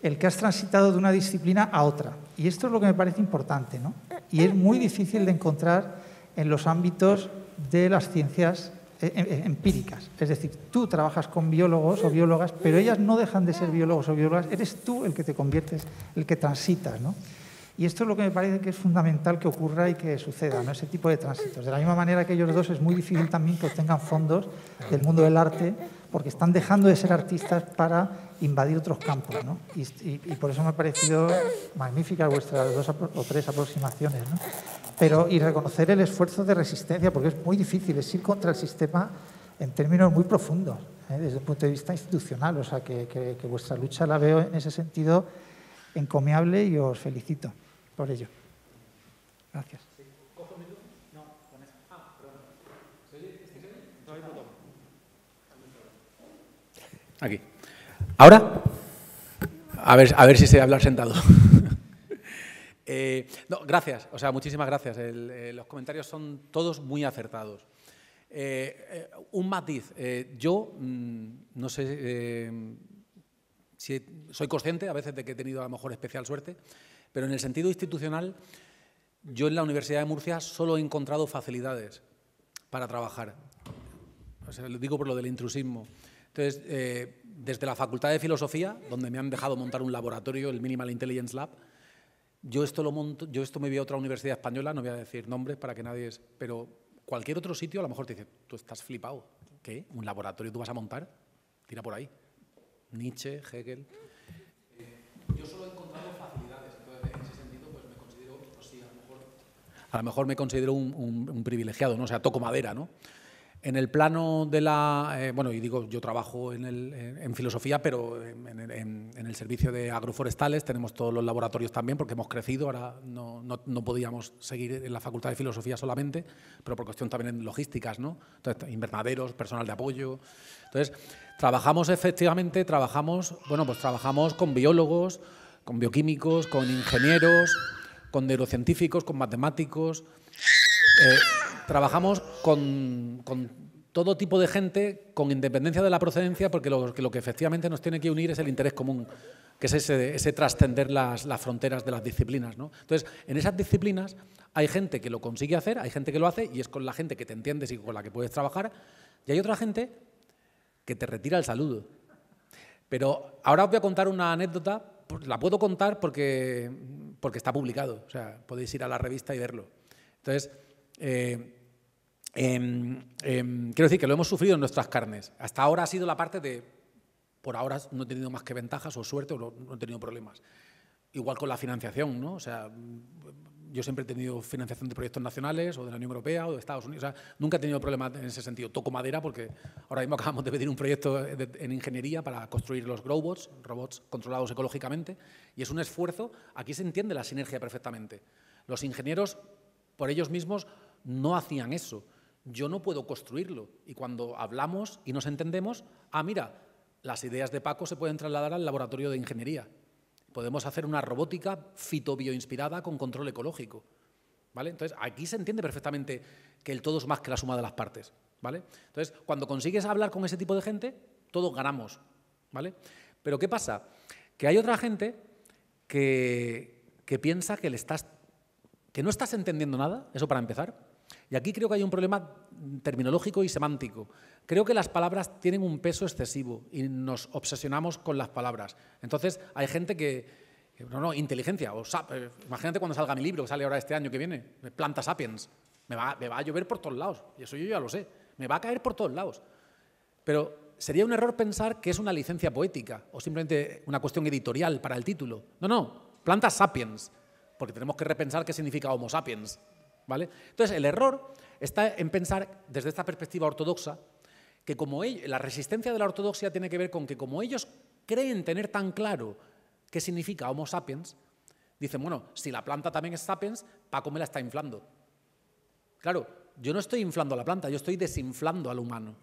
el que has transitado de una disciplina a otra. Y esto es lo que me parece importante, ¿no? Y es muy difícil de encontrar en los ámbitos de las ciencias eh, eh, eh, empíricas. Es decir, tú trabajas con biólogos o biólogas, pero ellas no dejan de ser biólogos o biólogas, eres tú el que te conviertes, el que transitas. ¿no? Y esto es lo que me parece que es fundamental que ocurra y que suceda, ¿no? ese tipo de tránsitos. De la misma manera que ellos dos es muy difícil también que obtengan fondos del mundo del arte, porque están dejando de ser artistas para invadir otros campos. ¿no? Y, por eso me ha parecido magnífica vuestras dos o tres aproximaciones. ¿no? pero y reconocer el esfuerzo de resistencia, porque es muy difícil, es ir contra el sistema en términos muy profundos, ¿eh? desde el punto de vista institucional. O sea, que, vuestra lucha la veo en ese sentido encomiable y os felicito por ello. Gracias. Aquí. ¿Ahora? A ver, a ver si se hablar sentado. Eh, no, gracias, o sea, muchísimas gracias. Eh, los comentarios son todos muy acertados. Eh, un matiz, yo mm, no sé si soy consciente a veces de que he tenido a lo mejor especial suerte, pero en el sentido institucional, yo en la Universidad de Murcia solo he encontrado facilidades para trabajar. O lo digo por lo del intrusismo. Entonces, desde la Facultad de Filosofía, donde me han dejado montar un laboratorio, el Minimal Intelligence Lab, yo esto, lo monto, yo esto me voy a otra universidad española, no voy a decir nombres para que nadie es, pero cualquier otro sitio a lo mejor te dice, tú estás flipado, ¿qué? ¿Un laboratorio tú vas a montar? Tira por ahí. Nietzsche, Hegel. Eh, yo solo he encontrado facilidades, entonces en ese sentido pues me considero, pues a lo mejor... me considero un, privilegiado, ¿no? O sea, toco madera, ¿no? En el plano de la. Eh, bueno, y digo, yo trabajo en, el, eh, en filosofía, pero en, el servicio de agroforestales tenemos todos los laboratorios también, porque hemos crecido. Ahora no, podíamos seguir en la facultad de filosofía solamente, pero por cuestión también en logísticas, ¿no? Entonces, invernaderos, personal de apoyo. Entonces, trabajamos efectivamente, trabajamos, bueno, pues trabajamos con biólogos, con bioquímicos, con ingenieros, con neurocientíficos, con matemáticos. Eh, trabajamos con, todo tipo de gente, con independencia de la procedencia, porque lo que, efectivamente nos tiene que unir es el interés común, que es ese, trascender las, las, fronteras de las disciplinas. ¿no? Entonces, en esas disciplinas hay gente que lo consigue hacer, hay gente que lo hace, y es con la gente que te entiendes y con la que puedes trabajar, y hay otra gente que te retira el saludo. Pero ahora os voy a contar una anécdota, pues la puedo contar porque, porque está publicado, o sea, podéis ir a la revista y verlo. Entonces, eh, em, em, quiero decir que lo hemos sufrido en nuestras carnes. Hasta ahora ha sido la parte de, por ahora no he tenido más que ventajas o suerte o no, he tenido problemas. Igual con la financiación, ¿no? O sea, yo siempre he tenido financiación de proyectos nacionales o de la Unión Europea o de Estados Unidos. nunca he tenido problemas en ese sentido. Toco madera porque ahora mismo acabamos de pedir un proyecto en ingeniería para construir los GrowBots, robots controlados ecológicamente, y es un esfuerzo. Aquí se entiende la sinergia perfectamente. Los ingenieros, por ellos mismos, no hacían eso. Yo no puedo construirlo. Y cuando hablamos y nos entendemos, ah, mira, las ideas de Paco se pueden trasladar al laboratorio de ingeniería. Podemos hacer una robótica fitobioinspirada con control ecológico. ¿Vale? Entonces, aquí se entiende perfectamente que el todo es más que la suma de las partes. ¿Vale? Entonces, cuando consigues hablar con ese tipo de gente, todos ganamos. ¿Vale? Pero ¿qué pasa? Que hay otra gente que, que piensa que le estás que no estás entendiendo nada, eso para empezar, y aquí creo que hay un problema terminológico y semántico. Creo que las palabras tienen un peso excesivo y nos obsesionamos con las palabras. Entonces, hay gente que. No, no, inteligencia. O eh, imagínate cuando salga mi libro, que sale ahora este año que viene, Planta Sapiens. Me va, me va a llover por todos lados. Y eso yo ya lo sé. Me va a caer por todos lados. Pero sería un error pensar que es una licencia poética o simplemente una cuestión editorial para el título. No, no, planta sapiens, porque tenemos que repensar qué significa Homo sapiens. Entonces, el error está en pensar desde esta perspectiva ortodoxa que como la resistencia de la ortodoxia tiene que ver con que como ellos creen tener tan claro qué significa Homo sapiens, dicen, bueno, si la planta también es sapiens, Paco me la está inflando. Claro, yo no estoy inflando a la planta, yo estoy desinflando al humano.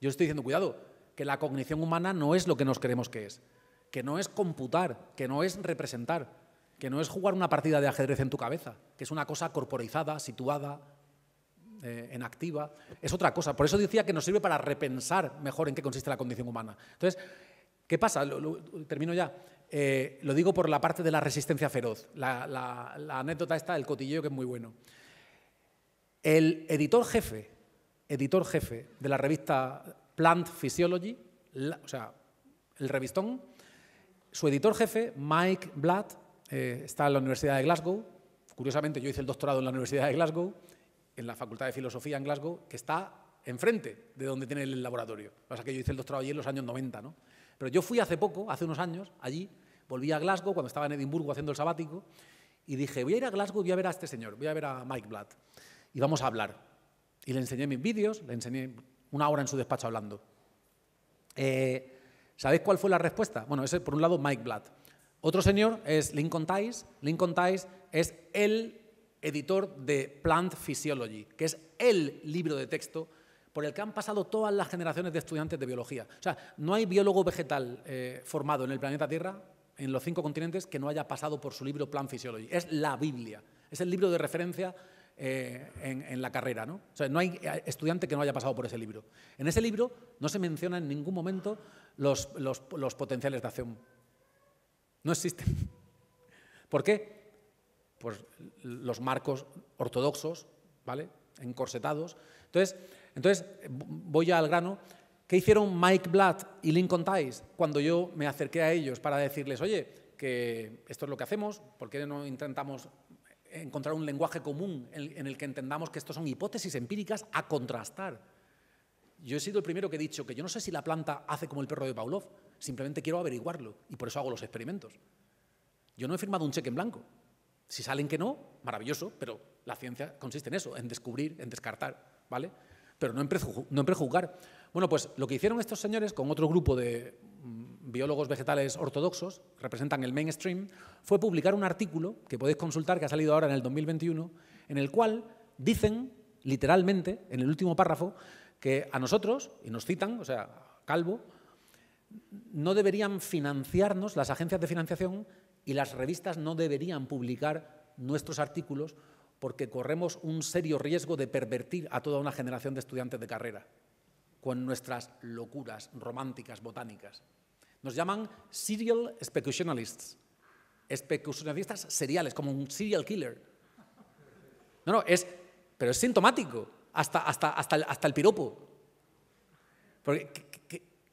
Yo estoy diciendo, cuidado, que la cognición humana no es lo que nos creemos que es, que no es computar, que no es representar, que no es jugar una partida de ajedrez en tu cabeza, que es una cosa corporizada, situada, eh, en activa, es otra cosa. Por eso decía que nos sirve para repensar mejor en qué consiste la condición humana. Entonces, ¿qué pasa? termino ya. Eh, lo digo por la parte de la resistencia feroz, la, anécdota está del cotilleo que es muy bueno. El editor jefe, editor jefe de la revista Plant Physiology, o sea, el revistón, su editor jefe, Mike Blatt, eh, está en la Universidad de Glasgow. Curiosamente, yo hice el doctorado en la Universidad de Glasgow, en la Facultad de Filosofía en Glasgow, que está enfrente de donde tiene el laboratorio. O sea que yo hice el doctorado allí en los años 90. Pero yo fui hace poco, hace unos años, allí, volví a Glasgow cuando estaba en Edimburgo haciendo el sabático, y dije, voy a ir a Glasgow y voy a ver a este señor, voy a ver a Mike Blatt, y vamos a hablar. Y le enseñé mis vídeos, le enseñé una hora en su despacho hablando. Eh, ¿Sabéis cuál fue la respuesta? Bueno, ese por un lado Mike Blatt. Otro señor es Lincoln Tice. Lincoln Tice es el editor de Plant Physiology, que es el libro de texto por el que han pasado todas las generaciones de estudiantes de biología. O sea, no hay biólogo vegetal eh, formado en el planeta Tierra, en los cinco continentes, que no haya pasado por su libro Plant Physiology. Es la Biblia, es el libro de referencia eh, en, la carrera. ¿no? O sea, no hay eh, estudiante que no haya pasado por ese libro. En ese libro no se menciona en ningún momento los potenciales de acción no existen. ¿Por qué? Pues los marcos ortodoxos, ¿vale? Encorsetados. Entonces, entonces voy ya al grano. ¿Qué hicieron Mike Blatt y Lincoln Tice cuando yo me acerqué a ellos para decirles, oye, que esto es lo que hacemos, ¿por qué no intentamos encontrar un lenguaje común en el que entendamos que esto son hipótesis empíricas a contrastar? Yo he sido el primero que he dicho que yo no sé si la planta hace como el perro de Pavlov, simplemente quiero averiguarlo y por eso hago los experimentos. Yo no he firmado un cheque en blanco. Si salen que no, maravilloso, pero la ciencia consiste en eso, en descubrir, en descartar, ¿vale? Pero no en, no en prejuzgar. Bueno, pues lo que hicieron estos señores con otro grupo de mm, biólogos vegetales ortodoxos, representan el mainstream, fue publicar un artículo que podéis consultar que ha salido ahora en el 2021, en el cual dicen, literalmente, en el último párrafo, que a nosotros, y nos citan, o sea, Calvo, no deberían financiarnos las agencias de financiación y las revistas no deberían publicar nuestros artículos porque corremos un serio riesgo de pervertir a toda una generación de estudiantes de carrera con nuestras locuras románticas botánicas. Nos llaman serial speculationalists, especulacionistas seriales, como un serial killer. No, no, es, pero es sintomático hasta, hasta, hasta, el, hasta el piropo. Porque,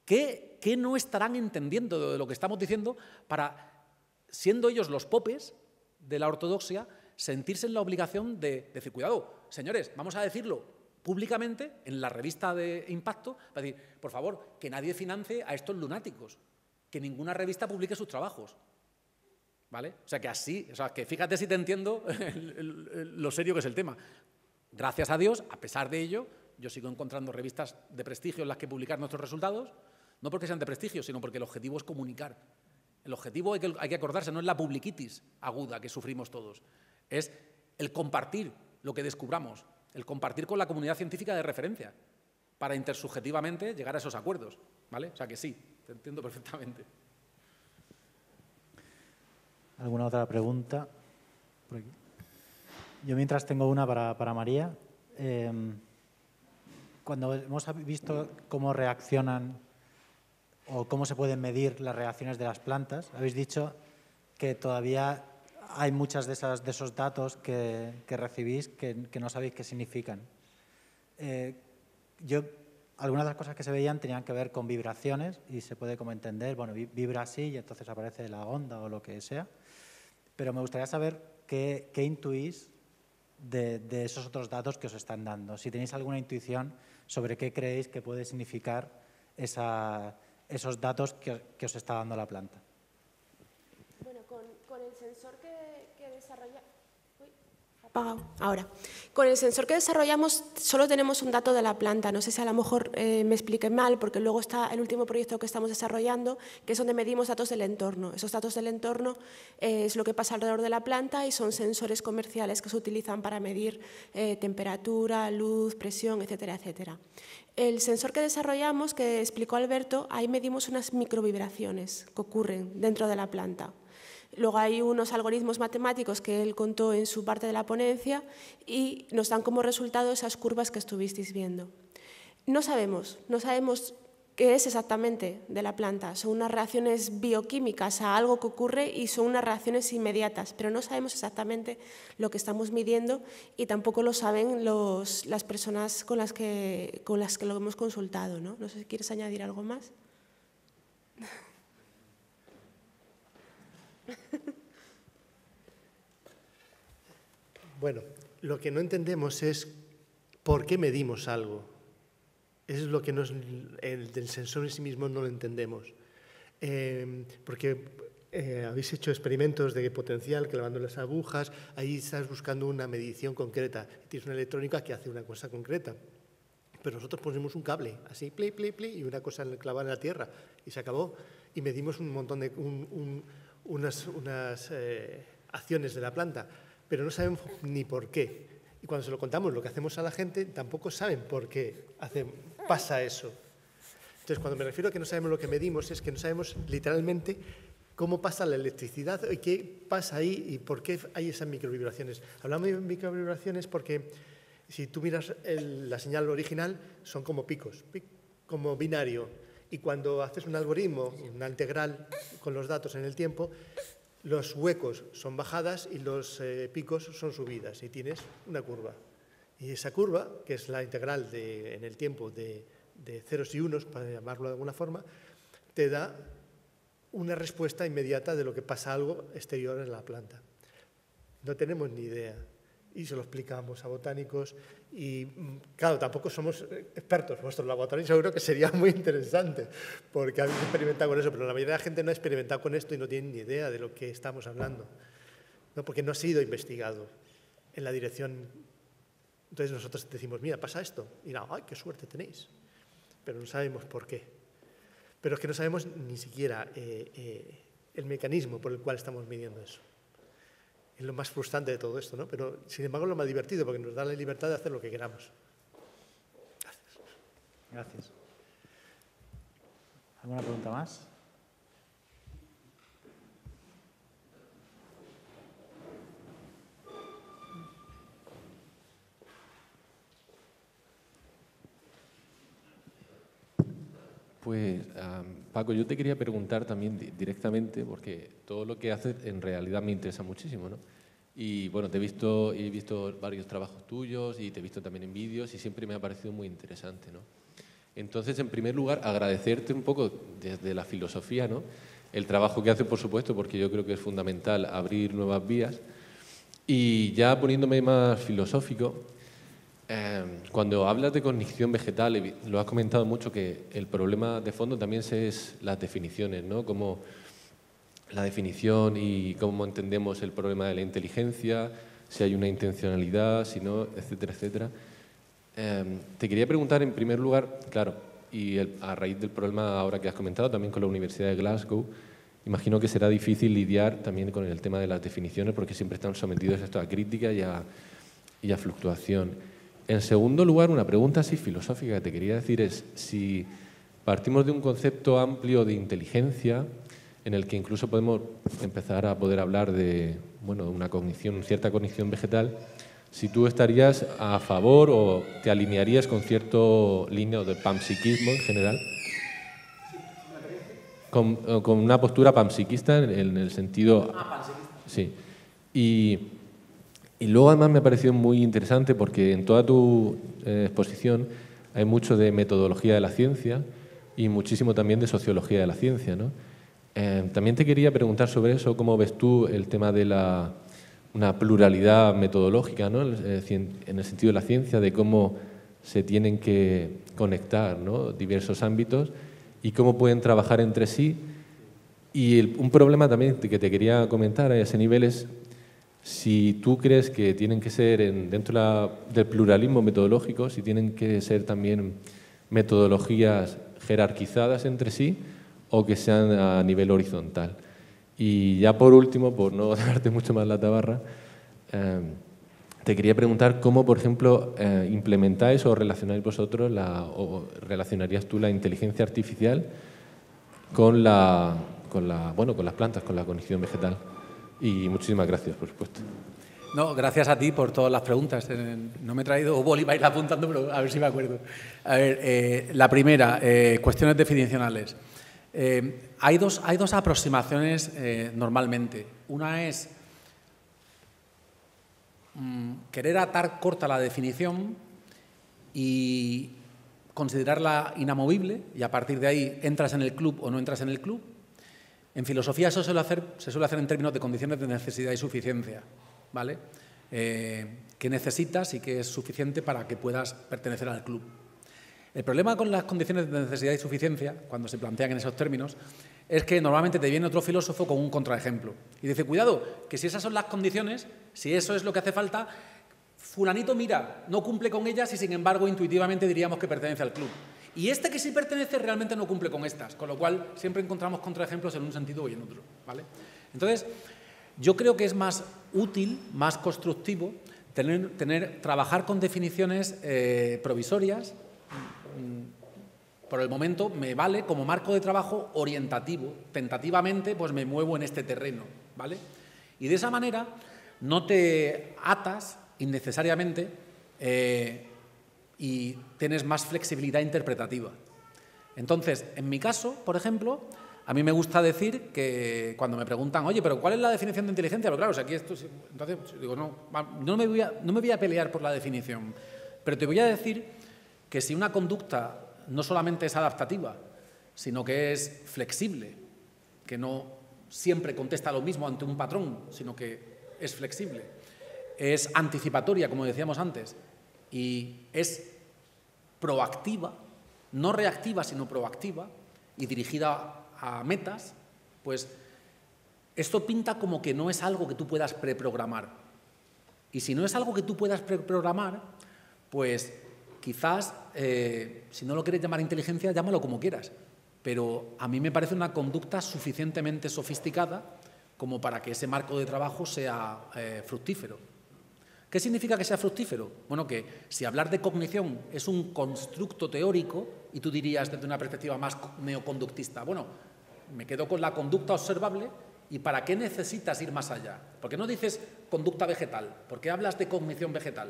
¿qué, no estarán entendiendo de lo que estamos diciendo para, siendo ellos los popes de la ortodoxia, sentirse en la obligación de, decir, cuidado, señores, vamos a decirlo públicamente en la revista de Impacto, para decir, por favor, que nadie financie a estos lunáticos, que ninguna revista publique sus trabajos. ¿Vale? O sea, que así, o sea, que fíjate si te entiendo lo serio que es el tema. Gracias a Dios, a pesar de ello, yo sigo encontrando revistas de prestigio en las que publicar nuestros resultados, no porque sean de prestigio, sino porque el objetivo es comunicar. El objetivo hay que, hay que acordarse, no es la publicitis aguda que sufrimos todos, es el compartir lo que descubramos, el compartir con la comunidad científica de referencia, para intersubjetivamente llegar a esos acuerdos. ¿Vale? O sea que sí, te entiendo perfectamente. ¿Alguna otra pregunta? Por aquí. Yo mientras tengo una para, para María. Em, cuando hemos visto cómo reaccionan o cómo se pueden medir las reacciones de las plantas, habéis dicho que todavía hay muchas de, esas, de esos datos que, que recibís que, que, no sabéis qué significan. Eh, yo, algunas de las cosas que se veían tenían que ver con vibraciones y se puede como entender, bueno, vibra así y entonces aparece la onda o lo que sea, pero me gustaría saber qué, qué intuís de, esos otros datos que os están dando. Si tenéis alguna intuición sobre qué creéis que puede significar esos datos que os está dando la planta. ahora. Con el sensor que desarrollamos solo tenemos un dato de la planta. No sé si a lo mejor eh, me expliqué mal, porque luego está el último proyecto que estamos desarrollando, que es donde medimos datos del entorno. Esos datos del entorno eh, es lo que pasa alrededor de la planta y son sensores comerciales que se utilizan para medir eh, temperatura, luz, presión, etcétera, etcétera. El sensor que desarrollamos, que explicó Alberto, ahí medimos unas microvibraciones que ocurren dentro de la planta. Luego hay unos algoritmos matemáticos que él contó en su parte de la ponencia y nos dan como resultado esas curvas que estuvisteis viendo. No sabemos, no sabemos qué es exactamente de la planta. Son unas reacciones bioquímicas a algo que ocurre y son unas reacciones inmediatas, pero no sabemos exactamente lo que estamos midiendo y tampoco lo saben las personas con las, que, con las que lo hemos consultado. ¿no? no sé si quieres añadir algo más. Bueno, lo que no entendemos es por qué medimos algo. Eso es lo que el sensor en sí mismo no lo entendemos. Em, porque eh, habéis hecho experimentos de potencial clavando las agujas, ahí estás buscando una medición concreta. Tienes una electrónica que hace una cosa concreta. Pero nosotros ponemos un cable, así, play, play, play, y una cosa clavada en la tierra, y se acabó. Y medimos un montón de, unas, eh, acciones de la planta, pero no sabemos ni por qué. Y cuando se lo contamos lo que hacemos a la gente, tampoco saben por qué pasa eso. Entonces, cuando me refiero a que no sabemos lo que medimos, es que no sabemos literalmente cómo pasa la electricidad y qué pasa ahí y por qué hay esas microvibraciones. Hablamos de microvibraciones porque si tú miras la señal original, son como picos, como binario y cuando haces un algoritmo, una integral con los datos en el tiempo, los huecos son bajadas y los eh, picos son subidas y tienes una curva. Y esa curva, que es la integral de, en el tiempo de ceros y unos, para llamarlo de alguna forma, te da una respuesta inmediata de lo que pasa algo exterior en la planta. No tenemos ni idea y se lo explicamos a botánicos. Y mm, claro, tampoco somos eh, expertos. vuestros laboratorios, seguro que sería muy interesante, porque habéis experimentado con eso, pero la mayoría de la gente no ha experimentado con esto y no tiene ni idea de lo que estamos hablando, ¿no? porque no ha sido investigado en la dirección. Entonces nosotros decimos, mira, pasa esto. Y no, ay, qué suerte tenéis. Pero no sabemos por qué. Pero es que no sabemos ni siquiera eh, eh, el mecanismo por el cual estamos midiendo eso es lo más frustrante de todo esto, ¿no? Pero sin embargo es lo más divertido porque nos da la libertad de hacer lo que queramos. Gracias. Gracias. ¿Alguna pregunta más? Pues Paco, yo te quería preguntar también directamente, porque todo lo que haces en realidad me interesa muchísimo, ¿no? Y bueno, te he visto, he visto varios trabajos tuyos y te he visto también en vídeos y siempre me ha parecido muy interesante, ¿no? Entonces, en primer lugar, agradecerte un poco desde la filosofía, ¿no? El trabajo que haces, por supuesto, porque yo creo que es fundamental abrir nuevas vías. Y ya poniéndome más filosófico, Em, cuando hablas de cognición vegetal, lo has comentado mucho que el problema de fondo también es las definiciones, ¿no? Como la definición y cómo entendemos el problema de la inteligencia, si hay una intencionalidad, si no, etcétera, etcétera. Em, te quería preguntar en primer lugar, claro, y a raíz del problema ahora que has comentado también con la Universidad de Glasgow, imagino que será difícil lidiar también con el tema de las definiciones porque siempre están sometidos a esto a crítica y a fluctuación. En segundo lugar, una pregunta así filosófica que te quería decir es si partimos de un concepto amplio de inteligencia en el que incluso podemos empezar a poder hablar de bueno, una cognición, cierta cognición vegetal, si tú estarías a favor o te alinearías con cierto línea de panpsiquismo en general, con, eh, una postura panpsiquista en, el sentido... Ah, Sí. Y y luego además me ha parecido muy interesante porque en toda tu eh, exposición hay mucho de metodología de la ciencia y muchísimo también de sociología de la ciencia. ¿no? Eh, también te quería preguntar sobre eso, cómo ves tú el tema de la, una pluralidad metodológica ¿no? en el sentido de la ciencia, de cómo se tienen que conectar ¿no? diversos ámbitos y cómo pueden trabajar entre sí. Y un problema también que te quería comentar a ese nivel es si tú crees que tienen que ser dentro del pluralismo metodológico, si tienen que ser también metodologías jerarquizadas entre sí o que sean a nivel horizontal. Y ya por último, por no darte mucho más la tabarra, em, te quería preguntar cómo, por ejemplo, eh, implementáis o relacionáis vosotros la, o relacionarías tú la inteligencia artificial con con la, bueno, con las plantas, con la conexión vegetal y muchísimas gracias, por supuesto. No, gracias a ti por todas las preguntas. Eh, no me he traído boli para ir apuntando, pero a ver si me acuerdo. A ver, eh, la primera, eh, cuestiones definicionales. hay, dos, hay dos aproximaciones normalmente. Una es mm, querer atar corta la definición y considerarla inamovible y a partir de ahí entras en el club o no entras en el club en filosofía eso se suele hacer, en términos de condiciones de necesidad y suficiencia. ¿vale? Eh, qué necesitas y qué es suficiente para que puedas pertenecer al club. El problema con las condiciones de necesidad y suficiencia, cuando se plantean en esos términos, es que normalmente te viene otro filósofo con un contraejemplo y dice, cuidado, que si esas son las condiciones, si eso es lo que hace falta, fulanito mira, no cumple con ellas y sin embargo intuitivamente diríamos que pertenece al club. Y esta que sí pertenece realmente no cumple con estas, con lo cual siempre encontramos contraejemplos en un sentido y en otro. ¿vale? Entonces, yo creo que es más útil, más constructivo, tener, trabajar con definiciones eh, provisorias. Por el momento me vale como marco de trabajo orientativo. Tentativamente, pues me muevo en este terreno. ¿vale? Y de esa manera no te atas innecesariamente. Eh, y tienes más flexibilidad interpretativa. Entonces, en mi caso, por ejemplo, a mí me gusta decir que cuando me preguntan, oye, pero ¿cuál es la definición de inteligencia? claro, aquí esto, entonces pues, digo, no, no me voy a pelear por la definición, pero te voy a decir que si una conducta no solamente es adaptativa, sino que es flexible, que no siempre contesta lo mismo ante un patrón, sino que es flexible, es anticipatoria, como decíamos antes, y es proactiva, no reactiva, sino proactiva y dirigida a metas, pues esto pinta como que no es algo que tú puedas preprogramar. Y si no es algo que tú puedas preprogramar, pues quizás, eh, si no lo quieres llamar inteligencia, llámalo como quieras. Pero a mí me parece una conducta suficientemente sofisticada como para que ese marco de trabajo sea eh, fructífero. ¿Qué significa que sea fructífero? Bueno, que si hablar de cognición es un constructo teórico, y tú dirías desde una perspectiva más neoconductista, bueno, me quedo con la conducta observable ¿Y para qué necesitas ir más allá? Porque qué no dices conducta vegetal? ¿Por qué hablas de cognición vegetal?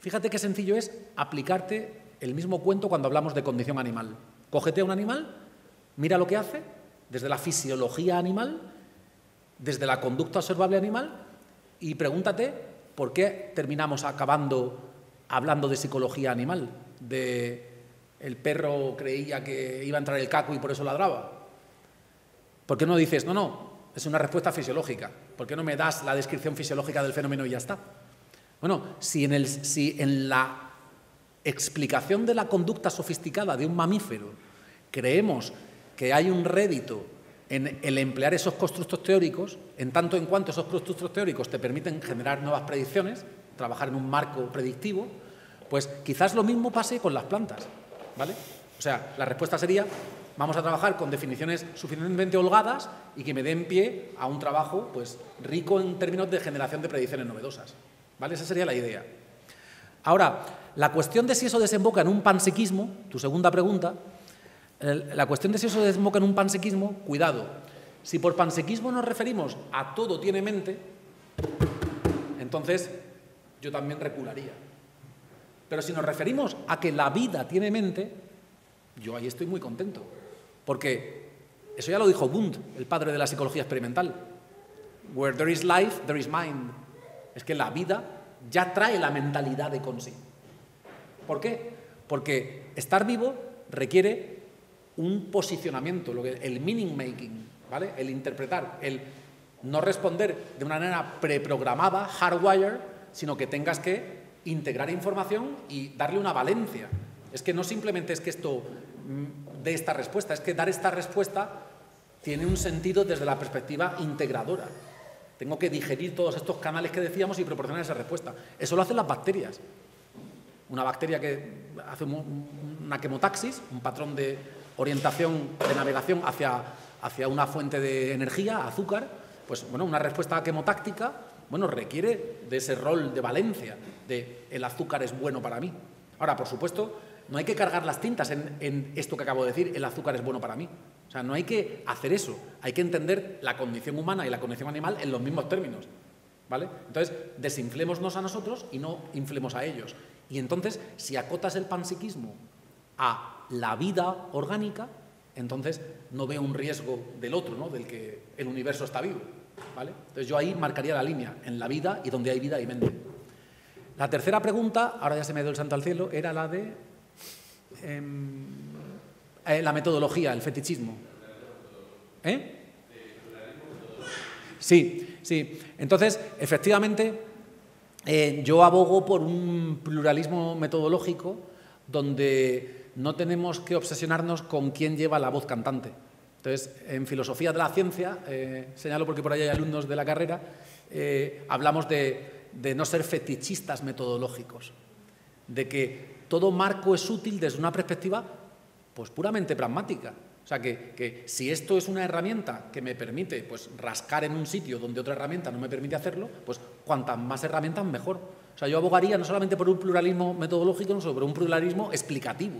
Fíjate qué sencillo es aplicarte el mismo cuento cuando hablamos de condición animal. Cógete a un animal, mira lo que hace, desde la fisiología animal, desde la conducta observable animal, y pregúntate ¿Por qué terminamos acabando hablando de psicología animal? De el perro creía que iba a entrar el caco y por eso ladraba. ¿Por qué no dices, no, no, es una respuesta fisiológica? ¿Por qué no me das la descripción fisiológica del fenómeno y ya está? Bueno, si en, si en la explicación de la conducta sofisticada de un mamífero creemos que hay un rédito en el emplear esos constructos teóricos, en tanto en cuanto esos constructos teóricos te permiten generar nuevas predicciones, trabajar en un marco predictivo, pues quizás lo mismo pase con las plantas, ¿vale? O sea, la respuesta sería, vamos a trabajar con definiciones suficientemente holgadas y que me den pie a un trabajo pues, rico en términos de generación de predicciones novedosas, ¿vale? Esa sería la idea. Ahora, la cuestión de si eso desemboca en un pansequismo, tu segunda pregunta, la cuestión de si eso desmoca en un pansequismo, cuidado. Si por pansequismo nos referimos a todo tiene mente, entonces yo también recularía. Pero si nos referimos a que la vida tiene mente, yo ahí estoy muy contento. Porque eso ya lo dijo Wundt, el padre de la psicología experimental. Where there is life, there is mind. Es que la vida ya trae la mentalidad de consigo. ¿Por qué? Porque estar vivo requiere un posicionamiento, lo que, el meaning making, ¿vale? El interpretar, el no responder de una manera preprogramada, hardwired, sino que tengas que integrar información y darle una valencia. Es que no simplemente es que esto mm, dé esta respuesta, es que dar esta respuesta tiene un sentido desde la perspectiva integradora. Tengo que digerir todos estos canales que decíamos y proporcionar esa respuesta. Eso lo hacen las bacterias. Una bacteria que hace una quemotaxis, un patrón de orientación de navegación hacia, hacia una fuente de energía, azúcar, pues bueno, una respuesta quemotáctica, bueno, requiere de ese rol de valencia, de el azúcar es bueno para mí. Ahora, por supuesto, no hay que cargar las tintas en, en, esto que acabo de decir, el azúcar es bueno para mí. O sea, no hay que hacer eso, hay que entender la condición humana y la condición animal en los mismos términos. ¿Vale? Entonces, desinflémonos a nosotros y no inflemos a ellos. Y entonces, si acotas el panpsiquismo a la vida orgánica, entonces no veo un riesgo del otro, ¿no? del que el universo está vivo. ¿vale? Entonces yo ahí marcaría la línea, en la vida y donde hay vida hay mente. La tercera pregunta, ahora ya se me dio el santo al cielo, era la de em, eh, la metodología, el fetichismo. ¿Eh? Sí, sí. Entonces, efectivamente, eh, yo abogo por un pluralismo metodológico donde no tenemos que obsesionarnos con quién lleva la voz cantante. Entonces, en filosofía de la ciencia, eh, señalo porque por ahí hay alumnos de la carrera, eh, hablamos de, no ser fetichistas metodológicos, de que todo marco es útil desde una perspectiva pues, puramente pragmática. O sea, que, que, si esto es una herramienta que me permite pues, rascar en un sitio donde otra herramienta no me permite hacerlo, pues cuantas más herramientas mejor. O sea, yo abogaría no solamente por un pluralismo metodológico, sino por un pluralismo explicativo.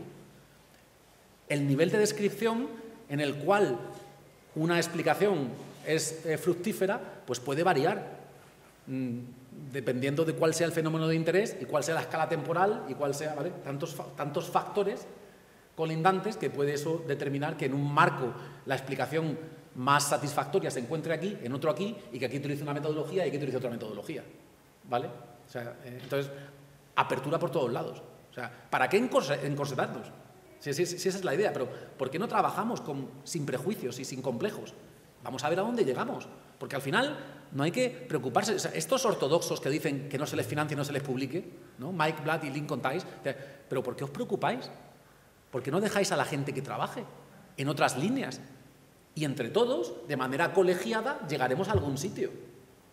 El nivel de descripción en el cual una explicación es eh, fructífera, pues puede variar mm, dependiendo de cuál sea el fenómeno de interés y cuál sea la escala temporal y cuál sea, Tantos, tantos factores colindantes que puede eso determinar que en un marco la explicación más satisfactoria se encuentre aquí, en otro aquí, y que aquí utilice una metodología y aquí utilice otra metodología, ¿vale? Eh, entonces, apertura por todos lados. O sea, ¿para qué encorsetarnos? Si, si, esa es la idea, pero ¿por qué no trabajamos sin prejuicios y sin complejos? Vamos a ver a dónde llegamos, porque al final no hay que preocuparse. estos ortodoxos que dicen que no se les financie, no se les publique, Mike Blatt y Lincoln Tice, pero ¿por qué os preocupáis? ¿Por qué no dejáis a la gente que trabaje en otras líneas? Y entre todos, de manera colegiada, llegaremos a algún sitio.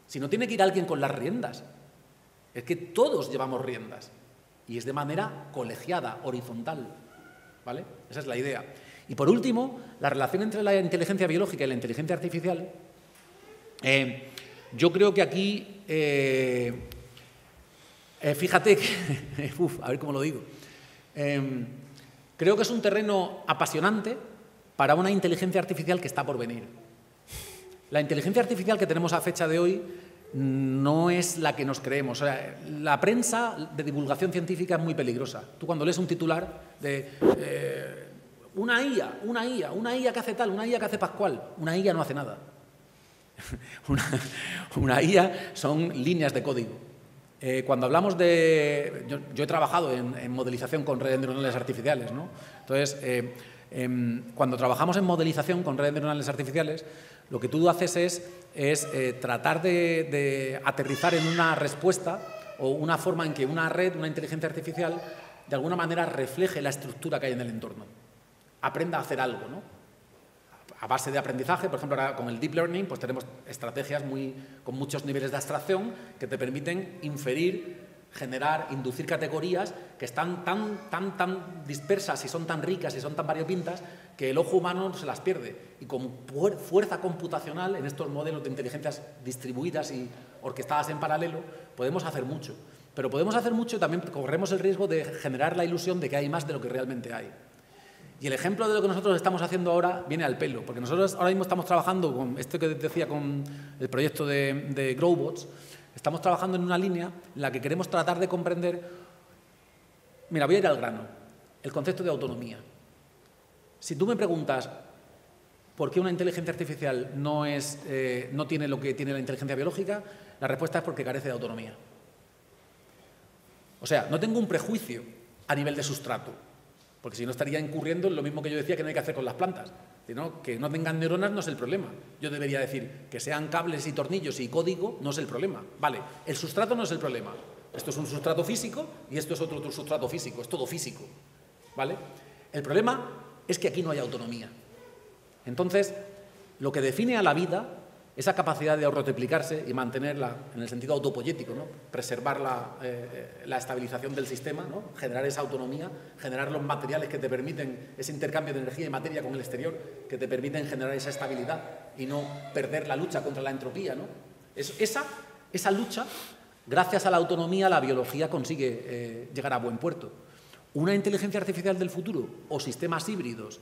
Si no tiene que ir alguien con las riendas, es que todos llevamos riendas y es de manera colegiada, horizontal. ¿Vale? Esa es la idea. Y por último, la relación entre la inteligencia biológica y la inteligencia artificial. Eh, yo creo que aquí, eh, eh, fíjate, que, uf, a ver cómo lo digo, creo que es un terreno apasionante para una inteligencia artificial que está por venir. La inteligencia artificial que tenemos a fecha de hoy no es la que nos creemos. la prensa de divulgación científica es muy peligrosa. Tú cuando lees un titular de eh, una IA, una IA, una IA que hace tal, una IA que hace Pascual, una IA no hace nada. una, IA son líneas de código. Eh, cuando hablamos de... Yo, he trabajado en, modelización con redes neuronales artificiales, Entonces, eh, em, cuando trabajamos en modelización con redes neuronales artificiales, lo que tú haces es, eh, tratar de, aterrizar en una respuesta o una forma en que una red, una inteligencia artificial, de alguna manera refleje la estructura que hay en el entorno. Aprenda a hacer algo, ¿no? A base de aprendizaje, por ejemplo, ahora con el deep learning, pues tenemos estrategias con muchos niveles de abstracción que te permiten inferir, generar, inducir categorías que están tan, tan dispersas y son tan ricas y son tan variopintas que el ojo humano se las pierde. Y con fuerza computacional, en estos modelos de inteligencias distribuidas y orquestadas en paralelo, podemos hacer mucho. Pero podemos hacer mucho y también corremos el riesgo de generar la ilusión de que hay más de lo que realmente hay. Y el ejemplo de lo que nosotros estamos haciendo ahora viene al pelo, porque nosotros ahora mismo estamos trabajando con esto que decía con el proyecto de, de Growbots, estamos trabajando en una línea en la que queremos tratar de comprender, mira, voy a ir al grano, el concepto de autonomía. Si tú me preguntas por qué una inteligencia artificial no, es, eh, no tiene lo que tiene la inteligencia biológica, la respuesta es porque carece de autonomía. O sea, no tengo un prejuicio a nivel de sustrato, porque si no estaría incurriendo en lo mismo que yo decía que no hay que hacer con las plantas. Que no tengan neuronas no es el problema. Yo debería decir que sean cables y tornillos y código no es el problema. Vale, el sustrato no es el problema. Esto es un sustrato físico y esto es otro, otro sustrato físico, es todo físico. ¿Vale? El problema es que aquí no hay autonomía. Entonces, lo que define a la vida, esa capacidad de ahorroteplicarse y mantenerla en el sentido autopoyético, ¿no? preservar eh, la, estabilización del sistema, ¿no? generar esa autonomía, generar los materiales que te permiten ese intercambio de energía y materia con el exterior, que te permiten generar esa estabilidad y no perder la lucha contra la entropía. ¿no? esa, lucha, gracias a la autonomía, la biología consigue eh, llegar a buen puerto una inteligencia artificial del futuro o sistemas híbridos,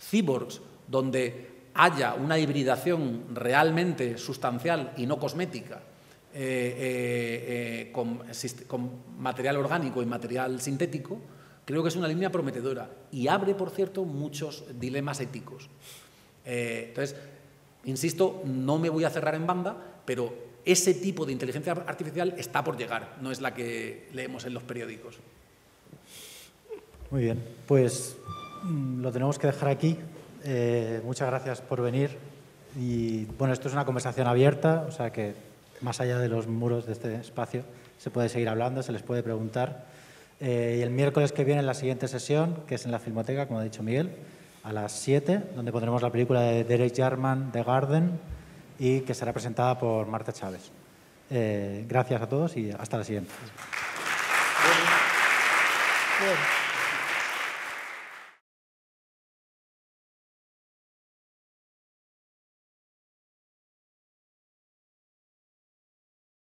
cyborgs, donde haya una hibridación realmente sustancial y no cosmética eh, eh, eh, con, con, material orgánico y material sintético, creo que es una línea prometedora y abre, por cierto, muchos dilemas éticos. entonces, insisto, no me voy a cerrar en banda, pero ese tipo de inteligencia artificial está por llegar, no es la que leemos en los periódicos. Muy bien, pues mm, lo tenemos que dejar aquí. Eh, muchas gracias por venir. Y bueno, esto es una conversación abierta, o sea que más allá de los muros de este espacio se puede seguir hablando, se les puede preguntar. Eh, y el miércoles que viene la siguiente sesión, que es en la Filmoteca, como ha dicho Miguel, a las 7, donde pondremos la película de Derek Jarman, The Garden, y que será presentada por Marta Chávez. Eh, gracias a todos y hasta la siguiente.